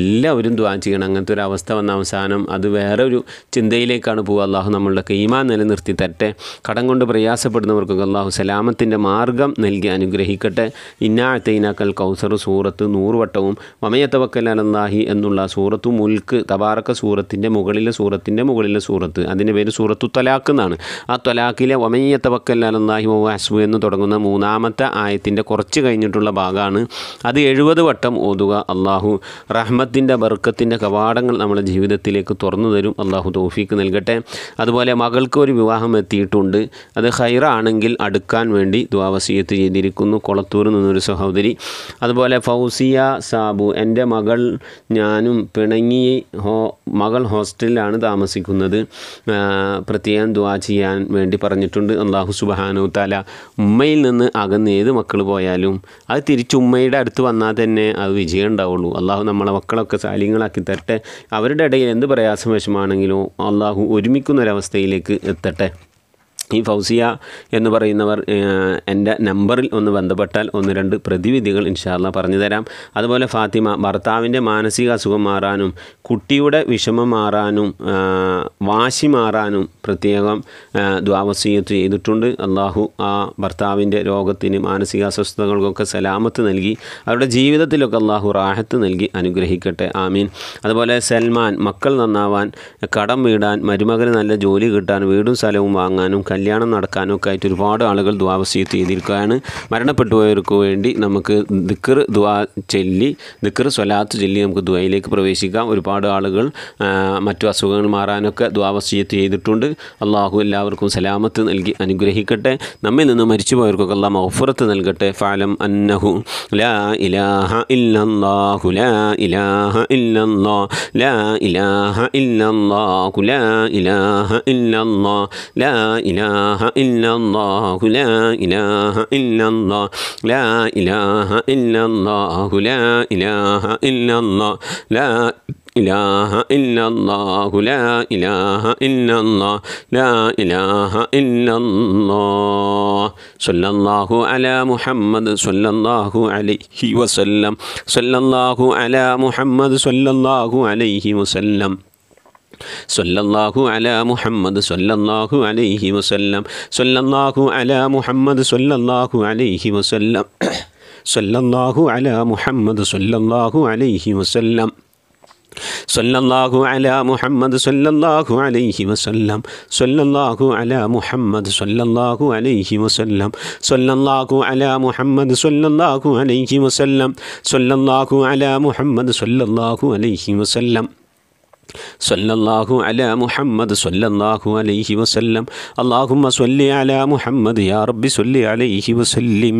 എല്ലാവരും ദ്വാ ചെയ്യണം അങ്ങനത്തെ ഒരു അവസ്ഥ വന്ന അവസാനം അത് വേറെ ഒരു ചിന്തയിലേക്കാണ് പോകുക അള്ളാഹു നമ്മളുടെ ഈമാൻ നിലനിർത്തി തരട്ടെ കടം കൊണ്ട് പ്രയാസപ്പെടുന്നവർക്കൊക്കെ അള്ളാഹു സലാമത്തിൻ്റെ മാർഗം നൽകി അനുഗ്രഹിക്കട്ടെ ഇന്നാഴത്തൈനാക്കൽ കൗസർ സൂറത്ത് നൂറുവട്ടവും വമയത്തവക്കലാനന്ദാഹി എന്നുള്ള സൂറത്തു മുൽക്ക് തബാറക്ക സൂറത്തിൻ്റെ മുകളിലെ സൂറത്തിൻ്റെ മുകളിലെ സൂറത്ത് അതിൻ്റെ പേര് സൂറത്തു തലാക്ക് എന്നാണ് ആ തൊലാക്കിലെ വമയ്യത്തവക്കല്ലാനന്ദാഹി ഓ എന്ന് തുടങ്ങുന്ന മൂന്നാമത്തെ ആയത്തിൻ്റെ കുറച്ച് കഴിഞ്ഞിട്ടുള്ള ഭാഗമാണ് അത് എഴുപത് വട്ടം ഓതുക അള്ളാഹു റഹ്മത്തിൻ്റെ ബർക്കത്തിൻ്റെ കവാടങ്ങൾ നമ്മുടെ ജീവിതത്തിലേക്ക് തുറന്നു തരും അള്ളാഹു തോഫീക്ക് നൽകട്ടെ അതുപോലെ മകൾക്ക് ഒരു വിവാഹം എത്തിയിട്ടുണ്ട് അത് ഹൈറാണെങ്കിൽ അടുക്കാൻ വേണ്ടി ദ്വാവസീയത്ത് ചെയ്തിരിക്കുന്നു കൊളത്തൂർ നിന്നൊരു സഹോദരി അതുപോലെ ഫൗസിയ സാബു എൻ്റെ മകൾ ഞാനും പിണങ്ങി ഹോ മകൾ ഹോസ്റ്റലിലാണ് താമസിക്കുന്നത് പ്രത്യേകം ദ്വാ ചെയ്യാൻ വേണ്ടി പറഞ്ഞിട്ടുണ്ട് അള്ളാഹു സുബാനോ സുബാനോത്താല ഉമ്മയിൽ നിന്ന് അകന്ന് ഏത് മക്കൾ പോയാലും അത് തിരിച്ച് ഉമ്മയുടെ അടുത്ത് വന്നാൽ തന്നെ അത് വിജയം ഉണ്ടാവുള്ളൂ അള്ളാഹു നമ്മളെ മക്കളൊക്കെ സാലിങ്ങളാക്കി തരട്ടെ അവരുടെ ഇടയിൽ എന്ത് പ്രയാസം വിഷമാണെങ്കിലും അള്ളാഹു ഒരുമിക്കുന്നൊരവസ്ഥയിലേക്ക് എത്തട്ടെ ഈ ഫൗസിയ എന്ന് പറയുന്നവർ എൻ്റെ നമ്പറിൽ ഒന്ന് ബന്ധപ്പെട്ടാൽ ഒന്ന് രണ്ട് പ്രതിവിധികൾ ഇൻഷാല്ല പറഞ്ഞു തരാം അതുപോലെ ഫാത്തിമ ഭർത്താവിൻ്റെ മാനസിക അസുഖം മാറാനും കുട്ടിയുടെ വിഷമം മാറാനും വാശി മാറാനും പ്രത്യേകം ദ്വാവസീയത്ത് ചെയ്തിട്ടുണ്ട് അള്ളാഹു ആ ഭർത്താവിൻ്റെ രോഗത്തിന് മാനസിക അസ്വസ്ഥതകൾക്കൊക്കെ സലാമത്ത് നൽകി അവരുടെ ജീവിതത്തിലൊക്കെ അള്ളാഹു റാഹത്ത് നൽകി അനുഗ്രഹിക്കട്ടെ ആമീൻ അതുപോലെ സൽമാൻ മക്കൾ നന്നാവാൻ കടം വീടാൻ മരുമകന് നല്ല ജോലി കിട്ടാൻ വീടും സ്ഥലവും വാങ്ങാനും കല്യാണം നടക്കാനൊക്കെ ആയിട്ട് ഒരുപാട് ആളുകൾ ദ്വാവസീത്ത് ചെയ്തിരിക്കുകയാണ് മരണപ്പെട്ടുപോയവർക്ക് വേണ്ടി നമുക്ക് ദിക്കർ ദ്വാ ചെല്ലി ദിക്കർ സ്വലാത്ത് ചെല്ലി നമുക്ക് ദ്വയിലേക്ക് പ്രവേശിക്കാം ഒരുപാട് ആളുകൾ മറ്റു അസുഖങ്ങൾ മാറാനൊക്കെ ദ്വാവസീത്ത് ചെയ്തിട്ടുണ്ട് അള്ളാഹു എല്ലാവർക്കും സലാമത്ത് നൽകി അനുഗ്രഹിക്കട്ടെ നമ്മിൽ നിന്ന് മരിച്ചുപോയവർക്കൊക്കെ അള്ളാഹ് മൗഫുറത്ത് നൽകട്ടെ ഫാലം അന്നഹു ലാ ഇലാഹ ഇല്ലല്ലാഹു ലാ ഇലാഹ ഇല്ലല്ലാ ലാ ഇലാഹ ഇല്ലല്ലാഹു ലാ ഇലാഹ ഇല്ലല്ലാ ലാ ഇലാഹ ഇല്ലല്ലാഹു ലാ ഇലാഹ ഇല്ലല്ലാഹ് ലാ ഇലാഹ ഇല്ലല്ലാഹു ലാ ഇലാഹ ഇല്ലല്ലാഹ് ലാ ഇലാഹ ഇല്ലല്ലാഹു ലാ ഇലാഹ ഇല്ലല്ലാഹ് ലാ ഇലാഹ ഇല്ലല്ലാഹ് സല്ലല്ലാഹു അലാ മുഹമ്മദ് സല്ലല്ലാഹു അലൈഹി വസല്ലം സല്ലല്ലാഹു അലാ മുഹമ്മദ് സല്ലല്ലാഹു അലൈഹി വസല്ലം صلى صلى الله الله على محمد عليه وسلم صلى الله على محمد صلى الله عليه وسلم صلى الله على محمد صلى الله عليه وسلم صلى الله على محمد صلى الله عليه وسلم صلى الله على محمد صلى الله عليه وسلم صلى الله على محمد صلى الله عليه وسلم صلى الله على محمد صلى الله عليه وسلم സല്ലല്ലാഹു അല മുഹമ്മദ് സല്ലല്ലാഹു അലൈഹി വസല്ലം അല്ലാഹുമ്മ സല്ലി അല മുഹമ്മദ് യാ റബ്ബി സല്ലി അലൈഹി വസല്ലം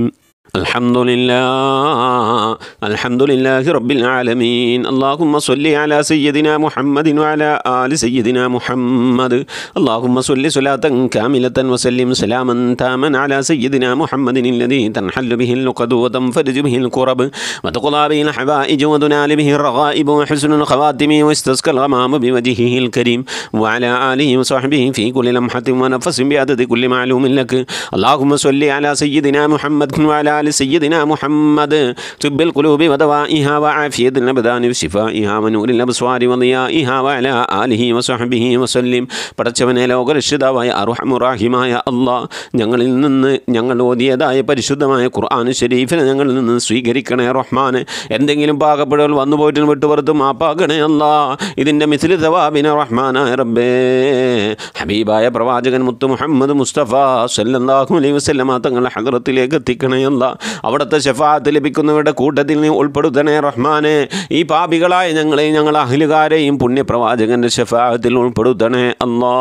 അൽഹംദുലില്ലാഹ് الحمد لله رب العالمين اللهم صل على سيدنا محمد وعلى آل سيدنا محمد اللهم صل صلاة كاملة وسلم سلاما تاما على سيدنا محمد الذي تنحل به اللقد وتنفرج به الكرب وتقضى به الحوائج وتنال به الرغائب وحسن الخواتم واستسقى الغمام بوجهه الكريم وعلى آله وصحبه في كل لمحة ونفس بعدد كل معلوم لك اللهم صل على سيدنا محمد وعلى آل سيدنا محمد تب القلوب القلوب ودوائها وعافية الأبدان وشفائها ونور الأبصار وضيائها وعلى آله وصحبه وسلم പടച്ചവനെ അർഹമു റഹീമായ അല്ലാഹ് ഞങ്ങളിൽ നിന്ന് ഞങ്ങൾ ഓതിയതായ പരിശുദ്ധമായ ഖുർആൻ ശരീഫിനെ ഞങ്ങളിൽ നിന്ന് സ്വീകരിക്കണേ റഹ്മാൻ എന്തെങ്കിലും പാകപ്പെടുകൾ വന്നു പോയിട്ടും വിട്ടുപുറത്ത് മാപ്പാക്കണേ ഇതിന്റെ ഇതിൻ്റെ മിസ്ലി തവാബിനെ റഹ്മാനായ റബ്ബേ ഹബീബായ പ്രവാചകൻ മുത്തു മുഹമ്മദ് മുസ്തഫ സല്ലല്ലാഹു അലൈഹി വസ്ലമ തങ്ങളുടെ ഹദ്രത്തിലേക്ക് എത്തിക്കണേ അല്ലാഹ് അവിടുത്തെ ഷെഫാത്ത് ലഭിക്കുന്നവരുടെ കൂട്ടത്തിൽ നീ ഉൾപ്പെടുത്തണേ റഹ്മാനെ ഈ പാപികളായ ഞങ്ങളെയും ഞങ്ങൾ അഹിലുകാരെയും പുണ്യപ്രവാചകൻ്റെ ഷഫാഹത്തിൽ ഉൾപ്പെടുത്തണേ അല്ലാ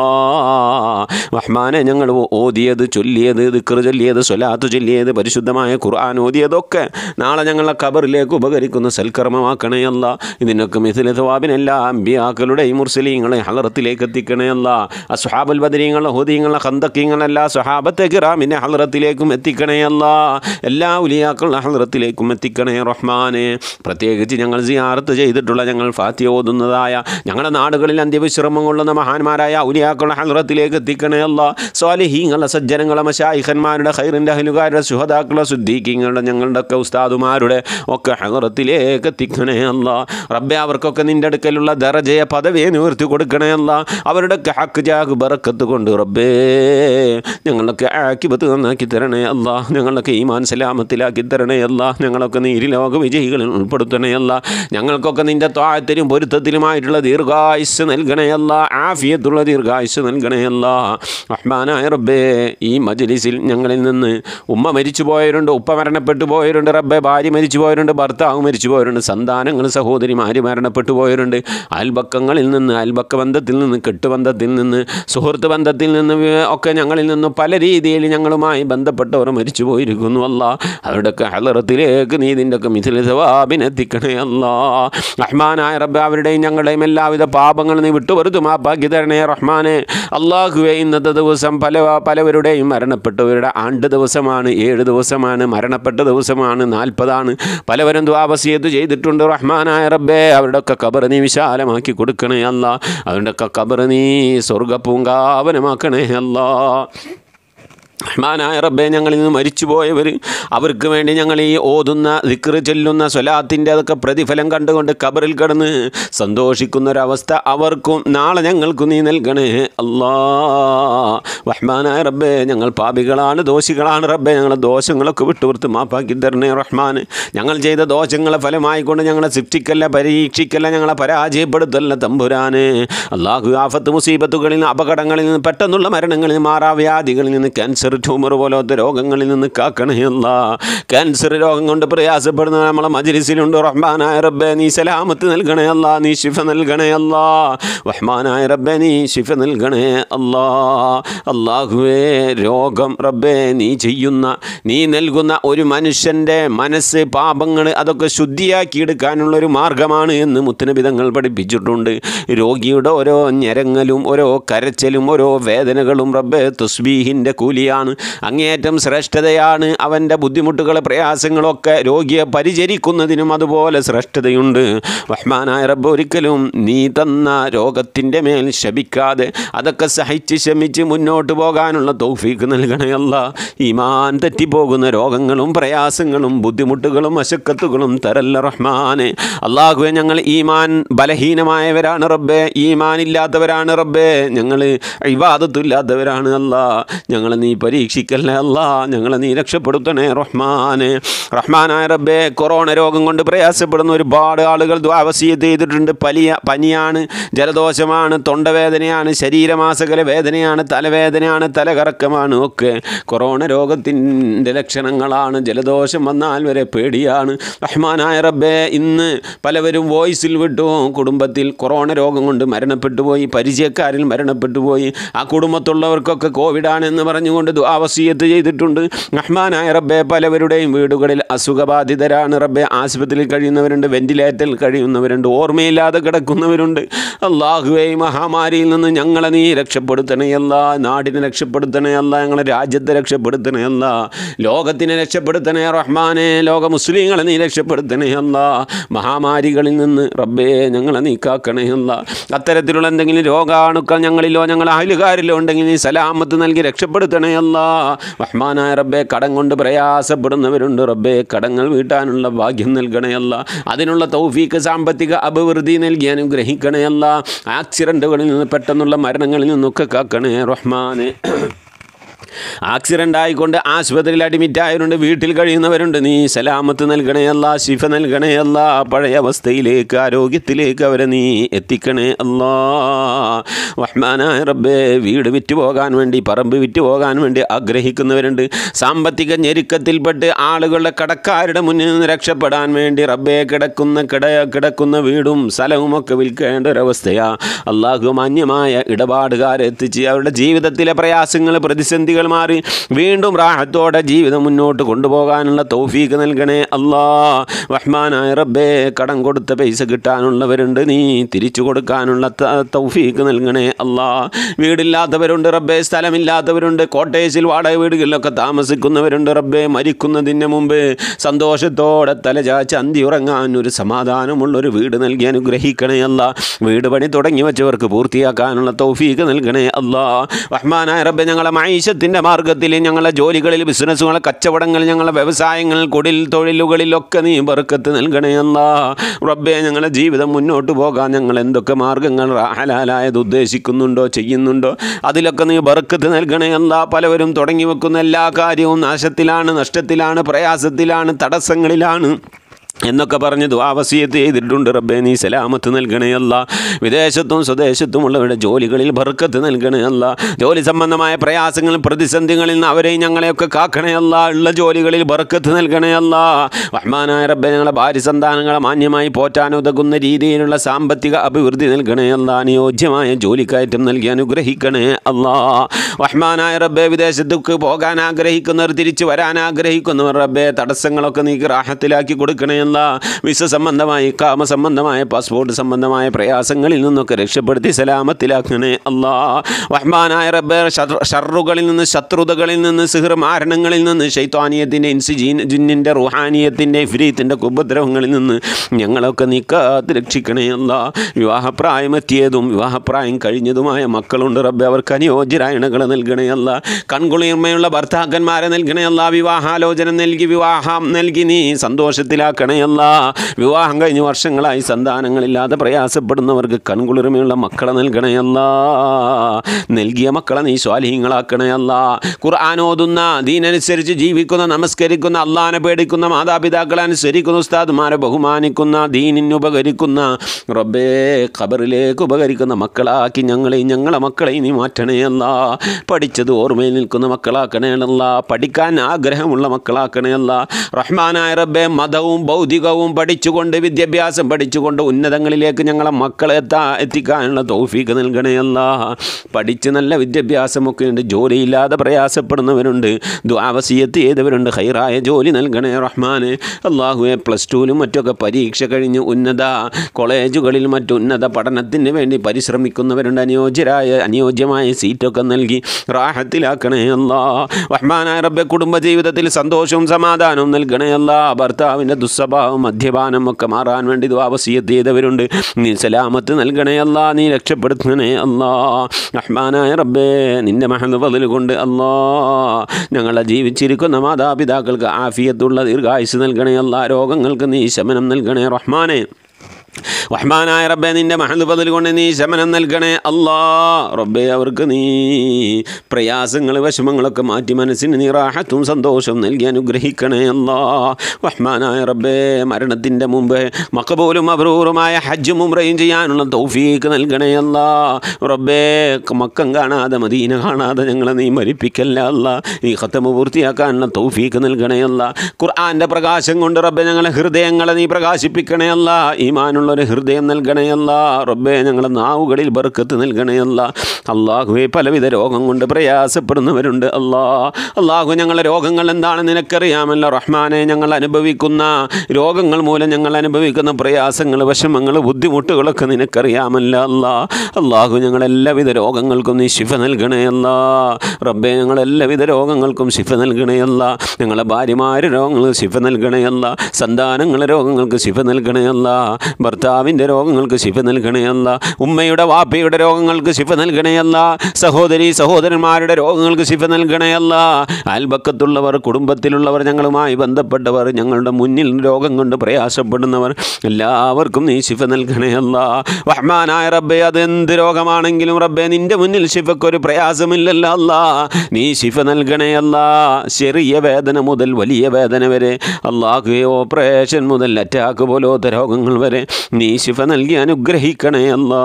റഹ്മാനെ ഞങ്ങൾ ഓതിയത് ചൊല്ലിയത് ദിക്കർ ചൊല്ലിയത് സ്വലാത്ത് ചൊല്ലിയത് പരിശുദ്ധമായ ഖുർആൻ ഓതിയതൊക്കെ നാളെ ഞങ്ങളെ കബറിലേക്ക് ഉപകരിക്കുന്ന സൽക്കർമ്മമാക്കണേ അല്ല ഇതിനൊക്കെ മിഥില ധവാബിനെല്ലാ അമ്പിയാക്കളുടെയും മുർസലീങ്ങളെ ഹലറത്തിലേക്ക് എത്തിക്കണേ അല്ല അസ്ഹാബുൽ ബദരീങ്ങളെ ഹുദീങ്ങളെ ഹന്തക്കീങ്ങളെല്ലാ സ്വഹാബത്തെ കിറാമിനെ ഹലറത്തിലേക്കും എത്തിക്കണേ അല്ല എല്ലാ ഉലിയാക്കളുടെ ഹലറത്തിലേക്കും എത്തിക്കണേ റഹ്മാൻ ഖുർആാനെ പ്രത്യേകിച്ച് ഞങ്ങൾ സിയാർത്ത് ചെയ്തിട്ടുള്ള ഞങ്ങൾ ഫാത്തി ഓതുന്നതായ ഞങ്ങളുടെ നാടുകളിൽ അന്ത്യവിശ്രമം കൊള്ളുന്ന മഹാന്മാരായ ഔലിയാക്കളുടെ ഹൽറത്തിലേക്ക് എത്തിക്കണേ സ്വാലിഹീങ്ങളുടെ സജ്ജനങ്ങളെ മഷായിഖന്മാരുടെ ഹൈറിൻ്റെ അഹലുകാരുടെ സുഹദാക്കളുടെ സുദ്ധീഖിങ്ങളുടെ ഞങ്ങളുടെ ഒക്കെ ഉസ്താദുമാരുടെ ഒക്കെ ഹലറത്തിലേക്ക് എത്തിക്കണയല്ല റബ്ബെ അവർക്കൊക്കെ നിൻ്റെ അടുക്കലുള്ള ദറജയ പദവിയെ നിവർത്തി കൊടുക്കണേ അല്ല അവരുടെ ഹക്ക് ജാഗ് ബറക്കത്ത് കൊണ്ട് റബ്ബേ ഞങ്ങളൊക്കെ ആക്കിപത്ത് നന്നാക്കി തരണേ അല്ല ഞങ്ങളൊക്കെ ഈമാൻ സലാമത്തിലാക്കി തരണേ അല്ല ഞങ്ങളൊക്കെ നീരിലോകം വിജയികളിൽ ഉൾപ്പെടുത്തണയല്ല ഞങ്ങൾക്കൊക്കെ നിൻ്റെ താഴത്തിനും പൊരുത്തത്തിലുമായിട്ടുള്ള ദീർഘായുസ് നൽകണയല്ല ആഫിയത്തുള്ള ദീർഘായുസ് നൽകണയല്ല റഹ്മാനായ റബ്ബേ ഈ മജ്ലിസിൽ ഞങ്ങളിൽ നിന്ന് ഉമ്മ മരിച്ചു പോയവരുണ്ട് ഉപ്പ മരണപ്പെട്ടു പോയവരുണ്ട് റബ്ബെ ഭാര്യ മരിച്ചു പോയവരുണ്ട് ഭർത്താവ് മരിച്ചു പോയവരുണ്ട് സന്താനങ്ങൾ സഹോദരിമാര് മരണപ്പെട്ടു പോയവരുണ്ട് അയൽപക്കങ്ങളിൽ നിന്ന് അയൽപക്ക ബന്ധത്തിൽ നിന്ന് കെട്ടുബന്ധത്തിൽ നിന്ന് സുഹൃത്ത് ബന്ധത്തിൽ നിന്ന് ഒക്കെ ഞങ്ങളിൽ നിന്നും പല രീതിയിൽ ഞങ്ങളുമായി ബന്ധപ്പെട്ടവർ മരിച്ചു പോയിരിക്കുന്നു അല്ല അവരുടെയൊക്കെ ഹലറത്തിലേക്ക് ഒക്കെ നെത്തിക്കണേ റഹ്മാനായ റബ്ബ് അവരുടെയും ഞങ്ങളുടെയും എല്ലാവിധ പാപങ്ങൾ നീ വിട്ടുപുറത്തു മാപ്പാക്കി തരണേ റഹ്മാനെ അള്ളാഹുവെ ഇന്നത്തെ ദിവസം പല പലവരുടെയും മരണപ്പെട്ടവരുടെ ആണ്ട് ദിവസമാണ് ഏഴ് ദിവസമാണ് മരണപ്പെട്ട ദിവസമാണ് നാൽപ്പതാണ് പലവരും ദ്വാപസിയത്ത് ചെയ്തിട്ടുണ്ട് റഹ്മാനായ റബ്ബേ അവരുടെയൊക്കെ കബർ നീ വിശാലമാക്കി കൊടുക്കണേ അല്ല അവരുടെയൊക്കെ കബർ നീ സ്വർഗ പൂങ്കാവനമാക്കണേ അല്ലാ റഹ്മാനായ റബ്ബെ ഞങ്ങളിൽ നിന്ന് മരിച്ചുപോയവർ അവർക്ക് വേണ്ടി ഞങ്ങൾ ഈ ഓതുന്ന ദിക്ർ ചൊല്ലുന്ന സ്വലാത്തിൻ്റെ അതൊക്കെ പ്രതിഫലം കണ്ടുകൊണ്ട് കബറിൽ കിടന്ന് സന്തോഷിക്കുന്നൊരവസ്ഥ അവർക്കും നാളെ ഞങ്ങൾക്കും നീ നൽകണേ അല്ലാ റഹ്മാനായ റബ്ബെ ഞങ്ങൾ പാപികളാണ് ദോഷികളാണ് റബ്ബെ ഞങ്ങളെ ദോഷങ്ങളൊക്കെ വിട്ടുപുറത്ത് മാപ്പാക്കി തരണേ റഹ്മാൻ ഞങ്ങൾ ചെയ്ത ദോഷങ്ങളെ ഫലമായിക്കൊണ്ട് ഞങ്ങളെ ശിക്ഷിക്കല്ല പരീക്ഷിക്കല്ല ഞങ്ങളെ പരാജയപ്പെടുത്തല്ല തമ്പുരാന് അള്ളാഹു ആഫത്ത് മുസീബത്തുകളിൽ നിന്ന് അപകടങ്ങളിൽ നിന്ന് പെട്ടെന്നുള്ള മരണങ്ങളിൽ നിന്ന് മാറാവ്യാധികളിൽ നിന്ന് ക്യാൻസർ ട്യൂമർ പോലത്തെ രോഗങ്ങളിൽ നിന്ന് കാക്കണേ ക്യാൻസർ രോഗം കൊണ്ട് പ്രയാസപ്പെടുന്ന നമ്മളെ മജിലിസിലുണ്ട് റഹ്മാനായ റബ്ബെ നീ സലാമത്ത് നൽകണേ നീ ശിഫ നൽകണേ റഹ്മാനായ റബ്ബെ നീ ശിഫ നൽകണേ അല്ലാ അള്ളാഹുവേ രോഗം റബ്ബെ നീ ചെയ്യുന്ന നീ നൽകുന്ന ഒരു മനുഷ്യൻ്റെ മനസ്സ് പാപങ്ങൾ അതൊക്കെ ശുദ്ധിയാക്കിയെടുക്കാനുള്ള ഒരു മാർഗമാണ് എന്ന് മുത്തനബിതങ്ങൾ പഠിപ്പിച്ചിട്ടുണ്ട് രോഗിയുടെ ഓരോ ഞരങ്ങലും ഓരോ കരച്ചലും ഓരോ വേദനകളും റബ്ബെ തുസ്ബീഹിൻ്റെ കൂലിയ രോഗിയാണ് അങ്ങേയറ്റം ശ്രേഷ്ഠതയാണ് അവൻ്റെ ബുദ്ധിമുട്ടുകൾ പ്രയാസങ്ങളൊക്കെ രോഗിയെ പരിചരിക്കുന്നതിനും അതുപോലെ ശ്രേഷ്ഠതയുണ്ട് റഹ്മാനായ റബ്ബ് ഒരിക്കലും നീ തന്ന രോഗത്തിൻ്റെ മേൽ ശപിക്കാതെ അതൊക്കെ സഹിച്ച് ശമിച്ച് മുന്നോട്ട് പോകാനുള്ള തോഫീക്ക് നൽകണയല്ല ഈമാൻ തെറ്റിപ്പോകുന്ന രോഗങ്ങളും പ്രയാസങ്ങളും ബുദ്ധിമുട്ടുകളും അശക്കത്തുകളും തരല്ല റഹ്മാനെ അള്ളാഹുവെ ഞങ്ങൾ ഈമാൻ ബലഹീനമായവരാണ് റബ്ബേ ഈമാൻ ഇല്ലാത്തവരാണ് റബ്ബേ ഞങ്ങൾ ഇവാദത്തില്ലാത്തവരാണ് അല്ല ഞങ്ങൾ നീ പരീക്ഷിക്കല്ലേ അല്ല ഞങ്ങളെ നീ രക്ഷപ്പെടുത്തണേ റഹ്മാന് റഹ്മാനായ റബ്ബേ കൊറോണ രോഗം കൊണ്ട് പ്രയാസപ്പെടുന്ന ഒരുപാട് ആളുകൾ ദ്വാവസീയത്ത് ചെയ്തിട്ടുണ്ട് പലിയ പനിയാണ് ജലദോഷമാണ് തൊണ്ടവേദനയാണ് ശരീരമാസകല വേദനയാണ് തലവേദനയാണ് തലകറക്കമാണ് ഒക്കെ കൊറോണ രോഗത്തിൻ്റെ ലക്ഷണങ്ങളാണ് ജലദോഷം വന്നാൽ വരെ പേടിയാണ് റഹ്മാനായ റബ്ബേ ഇന്ന് പലവരും വോയിസിൽ വിട്ടു കുടുംബത്തിൽ കൊറോണ രോഗം കൊണ്ട് മരണപ്പെട്ടുപോയി പരിചയക്കാരിൽ മരണപ്പെട്ടുപോയി ആ കുടുംബത്തുള്ളവർക്കൊക്കെ കോവിഡാണെന്ന് പറഞ്ഞുകൊണ്ട് ദുആ വസീയത്ത് ചെയ്തിട്ടുണ്ട് റഹ്മാനായ റബ്ബെ പലവരുടെയും വീടുകളിൽ അസുഖബാധിതരാണ് റബ്ബെ ആശുപത്രിയിൽ കഴിയുന്നവരുണ്ട് വെന്റിലേറ്ററിൽ കഴിയുന്നവരുണ്ട് ഓർമ്മയില്ലാതെ കിടക്കുന്നവരുണ്ട് അള്ളാഹുവേ മഹാമാരിയിൽ നിന്ന് ഞങ്ങളെ നീ രക്ഷപ്പെടുത്തണയല്ല നാടിനെ രക്ഷപ്പെടുത്തണയല്ല ഞങ്ങളെ രാജ്യത്തെ രക്ഷപ്പെടുത്തണയല്ല ലോകത്തിനെ രക്ഷപ്പെടുത്തണേ റഹ്മാനെ ലോക മുസ്ലിങ്ങളെ നീ രക്ഷപ്പെടുത്തണയല്ല മഹാമാരികളിൽ നിന്ന് റബ്ബേ ഞങ്ങളെ നീ അത്തരത്തിലുള്ള എന്തെങ്കിലും രോഗാണുക്കൾ ഞങ്ങളിലോ ഞങ്ങളെ അയലുകാരിലോ ഉണ്ടെങ്കിൽ നീ സലാമത്ത് നൽകി രക്ഷപ്പെടുത്തണേ അല്ലാ റഹ്മാനായ റബ്ബെ കടം കൊണ്ട് പ്രയാസപ്പെടുന്നവരുണ്ട് റബ്ബെ കടങ്ങൾ വീട്ടാനുള്ള ഭാഗ്യം നൽകണയല്ല അതിനുള്ള തൗഫീക്ക് സാമ്പത്തിക അഭിവൃദ്ധി നൽകി അനുഗ്രഹിക്കണയല്ല ആക്സിഡൻറ്റുകളിൽ നിന്ന് പെട്ടെന്നുള്ള മരണങ്ങളിൽ നിന്നൊക്കെ കാക്കണേ റഹ്മാനെ ആക്സിഡൻ്റ് ആയിക്കൊണ്ട് ആശുപത്രിയിൽ അഡ്മിറ്റ് ആയവരുണ്ട് വീട്ടിൽ കഴിയുന്നവരുണ്ട് നീ സലാമത്ത് നൽകണേ അല്ല ശിഫ അല്ല പഴയ അവസ്ഥയിലേക്ക് ആരോഗ്യത്തിലേക്ക് അവരെ നീ എത്തിക്കണേ അല്ലാ റഹ്മാനായ റബ്ബേ വീട് വിറ്റ് പോകാൻ വേണ്ടി പറമ്പ് വിറ്റ് പോകാൻ വേണ്ടി ആഗ്രഹിക്കുന്നവരുണ്ട് സാമ്പത്തിക ഞെരുക്കത്തിൽപ്പെട്ട് ആളുകളുടെ കടക്കാരുടെ മുന്നിൽ നിന്ന് രക്ഷപ്പെടാൻ വേണ്ടി റബ്ബെ കിടക്കുന്ന കിട കിടക്കുന്ന വീടും സ്ഥലവുമൊക്കെ വിൽക്കേണ്ട ഒരവസ്ഥയാണ് അള്ളാഹു മാന്യമായ ഇടപാടുകാരെത്തിച്ച് അവരുടെ ജീവിതത്തിലെ പ്രയാസങ്ങൾ പ്രതിസന്ധികൾ മാറി വീണ്ടും റാഹത്തോടെ ജീവിതം മുന്നോട്ട് കൊണ്ടുപോകാനുള്ള തൗഫീഖ് നൽകണേ അല്ലാ റഹ്മാനായ റബ്ബേ കടം കൊടുത്ത പൈസ കിട്ടാനുള്ളവരുണ്ട് നീ തിരിച്ചു കൊടുക്കാനുള്ള തൗഫീഖ് നൽകണേ അല്ലാ വീടില്ലാത്തവരുണ്ട് റബ്ബേ സ്ഥലമില്ലാത്തവരുണ്ട് കോട്ടേജിൽ വാടക വീടുകളിലൊക്കെ താമസിക്കുന്നവരുണ്ട് റബ്ബേ മരിക്കുന്നതിന് മുമ്പ് സന്തോഷത്തോടെ തലചാച്ച് അന്തി ഉറങ്ങാൻ ഒരു സമാധാനമുള്ളൊരു വീട് നൽകി അനുഗ്രഹിക്കണേ അല്ല വീട് പണി തുടങ്ങി വെച്ചവർക്ക് പൂർത്തിയാക്കാനുള്ള തൗഫീഖ് നൽകണേ അല്ല റഹ്മാനായ റബ്ബെ ഞങ്ങളെ മൈശത്തിൻ്റെ നിൻ്റെ മാർഗത്തിൽ ഞങ്ങളുടെ ജോലികളിൽ ബിസിനസ്സുകൾ കച്ചവടങ്ങൾ ഞങ്ങളുടെ വ്യവസായങ്ങൾ കുടിൽ തൊഴിലുകളിലൊക്കെ നീ ബർക്കത്ത് നൽകണയെന്നാ റബ്ബെ ഞങ്ങളുടെ ജീവിതം മുന്നോട്ട് പോകാൻ ഞങ്ങൾ എന്തൊക്കെ മാർഗങ്ങൾ ഹലാലായത് ഉദ്ദേശിക്കുന്നുണ്ടോ ചെയ്യുന്നുണ്ടോ അതിലൊക്കെ നീ ബർക്കത്ത് നൽകണയെന്നാ പലവരും തുടങ്ങി വെക്കുന്ന എല്ലാ കാര്യവും നാശത്തിലാണ് നഷ്ടത്തിലാണ് പ്രയാസത്തിലാണ് തടസ്സങ്ങളിലാണ് എന്നൊക്കെ പറഞ്ഞ് ദ്വാവസീയത്ത് ചെയ്തിട്ടുണ്ട് റബ്ബേ നീ സലാമത്ത് നൽകണേ അല്ല വിദേശത്തും സ്വദേശത്തുമുള്ളവരുടെ ജോലികളിൽ ബർക്കത്ത് നൽകണേ ജോലി സംബന്ധമായ പ്രയാസങ്ങളും പ്രതിസന്ധികളിൽ നിന്ന് അവരെയും ഞങ്ങളെയൊക്കെ കാക്കണേ ഉള്ള ജോലികളിൽ ബർക്കത്ത് നൽകണേ വഹ്മാനായ റഹ്മാനായ റബ്ബെ ഞങ്ങളെ ഭാര്യ സന്താനങ്ങളെ മാന്യമായി പോറ്റാനുതകുന്ന രീതിയിലുള്ള സാമ്പത്തിക അഭിവൃദ്ധി നൽകണേ അനുയോജ്യമായ ജോലിക്കയറ്റം നൽകി അനുഗ്രഹിക്കണേ അല്ല റഹ്മാനായ റബ്ബെ വിദേശത്തേക്ക് പോകാൻ ആഗ്രഹിക്കുന്നവർ തിരിച്ചു വരാൻ ആഗ്രഹിക്കുന്നവർ റബ്ബെ തടസ്സങ്ങളൊക്കെ നീക്കി റാഹത്തിലാക്കി കൊടുക്കണേ അല്ല അല്ല വിസ സംബന്ധമായി കാമ സംബന്ധമായ പാസ്പോർട്ട് സംബന്ധമായ പ്രയാസങ്ങളിൽ നിന്നൊക്കെ രക്ഷപ്പെടുത്തി സലാമത്തിലാക്കണേ അല്ലാ റഹ്മാനായ റബ്ബർ ഷറുകളിൽ നിന്ന് ശത്രുതകളിൽ നിന്ന് സിഹർ മാരണങ്ങളിൽ നിന്ന് ശൈത്വാനിയത്തിൻ്റെ ഇൻസി ജീൻ ജിന്നിൻ്റെ റുഹാനിയത്തിൻ്റെ ഫിരീത്തിൻ്റെ ഉപദ്രവങ്ങളിൽ നിന്ന് ഞങ്ങളൊക്കെ നീ രക്ഷിക്കണേ അല്ലാ വിവാഹപ്രായമെത്തിയതും വിവാഹപ്രായം കഴിഞ്ഞതുമായ മക്കളുണ്ട് റബ്ബ് അവർക്ക് അനുയോജ്യരായണകൾ നൽകണേ അല്ല കൺകുളിർമയുള്ള ഭർത്താക്കന്മാരെ നൽകണേ അല്ല വിവാഹാലോചന നൽകി വിവാഹം നൽകി നീ സന്തോഷത്തിലാക്കണേ അല്ല വിവാഹം കഴിഞ്ഞ വർഷങ്ങളായി സന്താനങ്ങളില്ലാതെ പ്രയാസപ്പെടുന്നവർക്ക് കൺകുളിർമയുള്ള മക്കളെ നൽകണയല്ല നൽകിയ മക്കളെ നീ സ്വാലിഹീങ്ങളാക്കണയല്ല ഖുർആാനോതുന്ന ദീനനുസരിച്ച് ജീവിക്കുന്ന നമസ്കരിക്കുന്ന അള്ളഹാനെ പേടിക്കുന്ന മാതാപിതാക്കളെ അനുസരിക്കുന്ന ഉസ്താദ്മാരെ ബഹുമാനിക്കുന്ന ഉപകരിക്കുന്ന റബ്ബേ ഖബറിലേക്ക് ഉപകരിക്കുന്ന മക്കളാക്കി ഞങ്ങളെയും ഞങ്ങളെ മക്കളെയും നീ മാറ്റണയല്ല പഠിച്ചത് ഓർമ്മയിൽ നിൽക്കുന്ന മക്കളാക്കണയല്ല പഠിക്കാൻ ആഗ്രഹമുള്ള മക്കളാക്കണയല്ല റഹ്മാനായ റബ്ബെ മതവും ഭൗതികവും പഠിച്ചുകൊണ്ട് വിദ്യാഭ്യാസം പഠിച്ചുകൊണ്ട് ഉന്നതങ്ങളിലേക്ക് ഞങ്ങളെ മക്കളെ എത്താ എത്തിക്കാനുള്ള തോഫീക്ക് നൽകണയല്ല പഠിച്ച് നല്ല വിദ്യാഭ്യാസമൊക്കെ ഉണ്ട് ജോലിയില്ലാതെ പ്രയാസപ്പെടുന്നവരുണ്ട് ദ്വാവസീയത്ത് ചെയ്തവരുണ്ട് ഹൈറായ ജോലി നൽകണേ റഹ്മാന് അള്ളാഹുവെ പ്ലസ് ടുവിലും മറ്റൊക്കെ പരീക്ഷ കഴിഞ്ഞ് ഉന്നത കോളേജുകളിൽ മറ്റുന്നത പഠനത്തിന് വേണ്ടി പരിശ്രമിക്കുന്നവരുണ്ട് അനുയോജ്യരായ അനുയോജ്യമായ സീറ്റൊക്കെ നൽകി റാഹത്തിലാക്കണേ അല്ലാ റഹ്മാനായ റബ്ബെ കുടുംബ ജീവിതത്തിൽ സന്തോഷവും സമാധാനവും നൽകണേ അല്ലാ ഭർത്താവിൻ്റെ ദുസ്സഭ സ്വഭാവം മദ്യപാനം ഒക്കെ മാറാൻ വേണ്ടി ദ്വാവസീയത്ത് ചെയ്തവരുണ്ട് നീ സലാമത്ത് നൽകണേ അല്ലാ നീ രക്ഷപ്പെടുത്തണേ അല്ലാ റഹ്മാനായ റബ്ബേ നിൻ്റെ മഹനുപതിൽ കൊണ്ട് അല്ലാ ഞങ്ങളെ ജീവിച്ചിരിക്കുന്ന മാതാപിതാക്കൾക്ക് ആഫിയത്തുള്ള ദീർഘായുസ് നൽകണേ അല്ലാ രോഗങ്ങൾക്ക് നീ ശമനം നൽകണേ റഹ്മാനെ റഹ്മാനായ റബ്ബെ നിൻ്റെ ബദൽ കൊണ്ട് നീ ശമനം നൽകണേ അല്ലാ റബ്ബെ അവർക്ക് നീ പ്രയാസങ്ങൾ വിഷമങ്ങളൊക്കെ മാറ്റി മനസ്സിന് നീ റാഹത്തും സന്തോഷം നൽകി അനുഗ്രഹിക്കണേ അല്ലാ റഹ്മാനായ റബ്ബെ മരണത്തിൻ്റെ മുമ്പ് മക്കപോലും അബ്രൂറുമായ ഹജ്ജും ഉംറയും ചെയ്യാനുള്ള തൗഫീക്ക് നൽകണേ അല്ലാ റബ്ബേ മക്കം കാണാതെ മദീന കാണാതെ ഞങ്ങളെ നീ മരിപ്പിക്കല്ല അല്ല നീ ഹത്തമ പൂർത്തിയാക്കാനുള്ള തൗഫീക്ക് നൽകണേ അല്ല ഖുർആാൻ്റെ പ്രകാശം കൊണ്ട് റബ്ബെ ഞങ്ങളെ ഹൃദയങ്ങളെ നീ പ്രകാശിപ്പിക്കണേ അല്ല ഈമാനുള്ള ഒരു ഹൃദയം നൽകണയല്ല റബ്ബേ ഞങ്ങളുടെ നാവുകളിൽ ബർക്കത്ത് നൽകണയല്ല അള്ളാഹുവെ പലവിധ രോഗം കൊണ്ട് പ്രയാസപ്പെടുന്നവരുണ്ട് അല്ലാ അള്ളാഹു ഞങ്ങളുടെ രോഗങ്ങൾ എന്താണ് നിനക്കറിയാമല്ലോ റഹ്മാനെ ഞങ്ങൾ അനുഭവിക്കുന്ന രോഗങ്ങൾ മൂലം ഞങ്ങൾ അനുഭവിക്കുന്ന പ്രയാസങ്ങൾ വിഷമങ്ങൾ ബുദ്ധിമുട്ടുകളൊക്കെ നിനക്കറിയാമല്ലോ അല്ലാ അള്ളാഹു ഞങ്ങൾ എല്ലാവിധ രോഗങ്ങൾക്കും നീ ശിഫ നൽകണയല്ല റബ്ബെ ഞങ്ങൾ എല്ലാവിധ രോഗങ്ങൾക്കും ശിഫ നൽകണയല്ല ഞങ്ങളെ ഭാര്യമാര് രോഗങ്ങൾ ശിഫ നൽകണയല്ല സന്താനങ്ങളെ രോഗങ്ങൾക്ക് ശിഫ നൽകണയല്ല ഭർത്താവിൻ്റെ രോഗങ്ങൾക്ക് ശിഫ നൽകണയല്ല ഉമ്മയുടെ വാപ്പയുടെ രോഗങ്ങൾക്ക് ശിഫ നൽകണയല്ല സഹോദരി സഹോദരന്മാരുടെ രോഗങ്ങൾക്ക് ശിഫ നൽകണയല്ല അയൽപക്കത്തുള്ളവർ കുടുംബത്തിലുള്ളവർ ഞങ്ങളുമായി ബന്ധപ്പെട്ടവർ ഞങ്ങളുടെ മുന്നിൽ രോഗം കൊണ്ട് പ്രയാസപ്പെടുന്നവർ എല്ലാവർക്കും നീ ശിഫ നൽകണയല്ല വഹ്മാനായ റബ്ബെ അതെന്ത് രോഗമാണെങ്കിലും റബ്ബെ നിൻ്റെ മുന്നിൽ ശിഫക്കൊരു പ്രയാസമില്ലല്ലോ അല്ല നീ ശിഫ നൽകണയല്ല ചെറിയ വേദന മുതൽ വലിയ വേദന വരെ അള്ളാഹുവെ ഓപ്പറേഷൻ മുതൽ അറ്റാക്ക് പോലോത്ത രോഗങ്ങൾ വരെ നീ ശിഫ നൽകി അനുഗ്രഹിക്കണേ അല്ലാ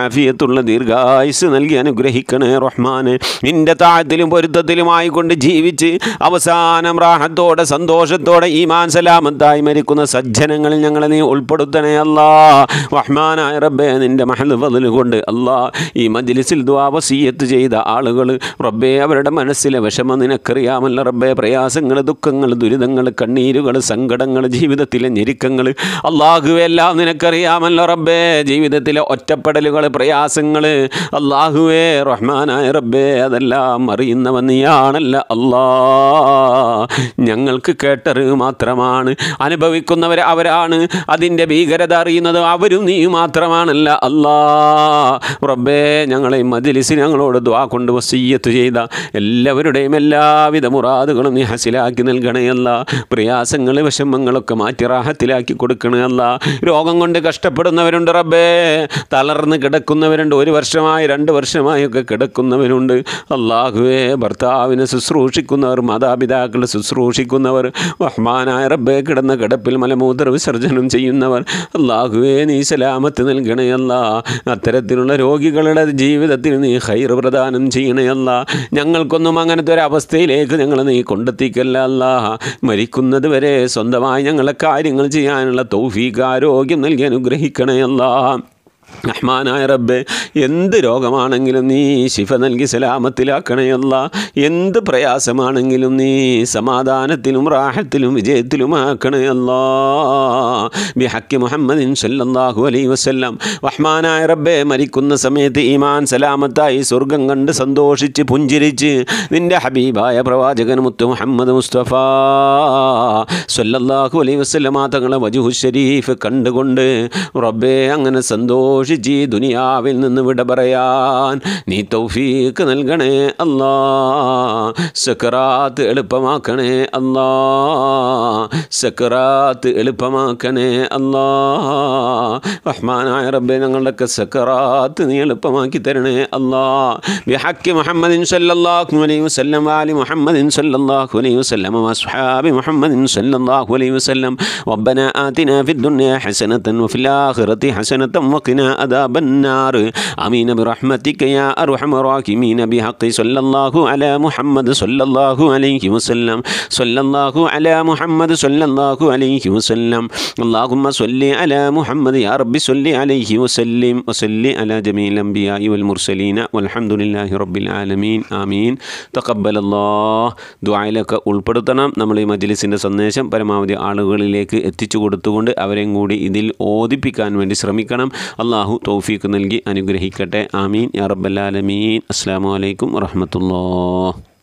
ആഫിയത്തുള്ള ദീർഘായുസ് നൽകി അനുഗ്രഹിക്കണേ റഹ്മാന് നിൻ്റെ താഴത്തിലും പൊരുത്തത്തിലുമായിക്കൊണ്ട് ജീവിച്ച് അവസാനം റാഹത്തോടെ സന്തോഷത്തോടെ ഈമാൻ മാൻസലാമത്തായി മരിക്കുന്ന സജ്ജനങ്ങളിൽ ഞങ്ങളെ നീ ഉൾപ്പെടുത്തണേ അല്ലാ റഹ്മാനായ റബ്ബേ നിൻ്റെ മഹൽ ബദൽ കൊണ്ട് അല്ലാ ഈ മജ്ലിസിൽ ദ്വാവസീയത്ത് ചെയ്ത ആളുകൾ റബ്ബേ അവരുടെ മനസ്സിലെ വിഷമം നിനക്കറിയാമല്ല റബ്ബേ പ്രയാസങ്ങൾ ദുഃഖങ്ങൾ ദുരിതങ്ങൾ കണ്ണീരുകൾ സങ്കടങ്ങൾ ജീവിതത്തിലെ ഞെരുക്കങ്ങൾ അല്ല അള്ളാഹുവെല്ലാം നിനക്കറിയാമല്ലോ റബ്ബേ ജീവിതത്തിലെ ഒറ്റപ്പെടലുകൾ പ്രയാസങ്ങൾ അള്ളാഹുവേ റഹ്മാനായ റബ്ബേ അതെല്ലാം അറിയുന്നവ നീയാണല്ല അള്ളാ ഞങ്ങൾക്ക് കേട്ടറ് മാത്രമാണ് അനുഭവിക്കുന്നവർ അവരാണ് അതിൻ്റെ ഭീകരത അറിയുന്നത് അവരും നീ മാത്രമാണല്ല അള്ളാ റബ്ബേ ഞങ്ങളെ മജലിസ് ഞങ്ങളോട് ദ്വാ കൊണ്ട് വസീയത്ത് ചെയ്ത എല്ലാവരുടെയും എല്ലാവിധ മുറാദുകളും നീ ഹസിലാക്കി നൽകണേ അല്ല പ്രയാസങ്ങൾ വിഷമങ്ങളൊക്കെ മാറ്റി റാഹത്തിലാക്കി കൊടുക്കണേ അല്ല രോഗം കൊണ്ട് കഷ്ടപ്പെടുന്നവരുണ്ട് റബ്ബേ തളർന്ന് കിടക്കുന്നവരുണ്ട് ഒരു വർഷമായി രണ്ട് വർഷമായൊക്കെ കിടക്കുന്നവരുണ്ട് അള്ളാഹുവേ ഭർത്താവിനെ ശുശ്രൂഷിക്കുന്നവർ മാതാപിതാക്കൾ ശുശ്രൂഷിക്കുന്നവർ ബഹ്മാനായ റബ്ബേ കിടന്ന കിടപ്പിൽ മലമൂത്ര വിസർജനം ചെയ്യുന്നവർ അള്ളാഹുവേ നീ സലാമത്ത് നൽകണയല്ല അത്തരത്തിലുള്ള രോഗികളുടെ ജീവിതത്തിൽ നീ ഹൈർ പ്രദാനം ചെയ്യണയല്ല ഞങ്ങൾക്കൊന്നും അങ്ങനത്തെ ഒരു അവസ്ഥയിലേക്ക് ഞങ്ങൾ നീ കൊണ്ടെത്തിക്കല്ല അല്ലാഹ മരിക്കുന്നത് വരെ സ്വന്തമായി ഞങ്ങളെ കാര്യങ്ങൾ ചെയ്യാനുള്ള തൗഫീ സൗഖ്യവും നൽകി അനുഗ്രഹിക്കണേ അല്ല റഹ്മാനായ റബ്ബെ എന്ത് രോഗമാണെങ്കിലും നീ ശിഫ നൽകി സലാമത്തിലാക്കണയല്ല എന്ത് പ്രയാസമാണെങ്കിലും നീ സമാധാനത്തിലും റാഹത്തിലും വിജയത്തിലുമാക്കണയല്ല ബിഹക്കി ഹക്കി മുഹമ്മദിൻ സല്ലാഹു അലൈ വസ്ല്ലാം റഹ്മാനായ റബ്ബെ മരിക്കുന്ന സമയത്ത് ഈമാൻ സലാമത്തായി സ്വർഗം കണ്ട് സന്തോഷിച്ച് പുഞ്ചിരിച്ച് നിൻ്റെ ഹബീബായ പ്രവാചകൻ മുത്തു മുഹമ്മദ് മുസ്തഫ സല്ലല്ലാഹു അലൈ വസ്ല്ലാം തങ്ങളെ വജുഹു ഷരീഫ് കണ്ടുകൊണ്ട് റബ്ബെ അങ്ങനെ സന്തോഷം സന്തോഷിച്ച് ഈ ദുനിയാവിൽ നിന്ന് വിട പറയാൻ നീ തൗഫീക്ക് നൽകണേ അല്ലാ സക്കറാത്ത് എളുപ്പമാക്കണേ അല്ലാ സക്കറാത്ത് എളുപ്പമാക്കണേ അല്ലാ റഹ്മാനായ റബ്ബെ ഞങ്ങളുടെയൊക്കെ സക്കറാത്ത് നീ എളുപ്പമാക്കി തരണേ അല്ലാ ബിഹക്കി മുഹമ്മദ് സല്ലല്ലാഹു അലൈഹി വസല്ലം ആലി മുഹമ്മദിൻ സല്ലല്ലാഹു അലൈഹി വസല്ലം വസ്ഹാബി മുഹമ്മദിൻ സല്ലല്ലാഹു അലൈഹി വസല്ലം ربنا آتنا في الدنيا حسنة وفي الآخرة حسنة وقنا وقنا عذاب النار آمين برحمتك يا أرحم الراحمين بحق صلى الله على محمد صلى الله عليه وسلم صلى الله على محمد صلى الله عليه وسلم اللهم صل على محمد يا رب صل عليه وسلم وصل على جميع الأنبياء والمرسلين والحمد لله رب العالمين آمين തക്കബൽ അള്ളാഹ് ദ്വായിലൊക്കെ ഉൾപ്പെടുത്തണം നമ്മൾ ഈ മജ്ലിസിൻ്റെ സന്ദേശം പരമാവധി ആളുകളിലേക്ക് എത്തിച്ചു കൊടുത്തുകൊണ്ട് അവരെയും കൂടി ഇതിൽ ഓദിപ്പിക്കാൻ വേണ്ടി ശ്രമിക്കണം അള്ളാഹ് അള്ളാഹു തൗഫീഖ് നൽകി അനുഗ്രഹിക്കട്ടെ ആമീൻ യാ റബ്ബല്ലാലമീൻ അസ്സാം വലൈക്കും വറഹമത്തല്ലാ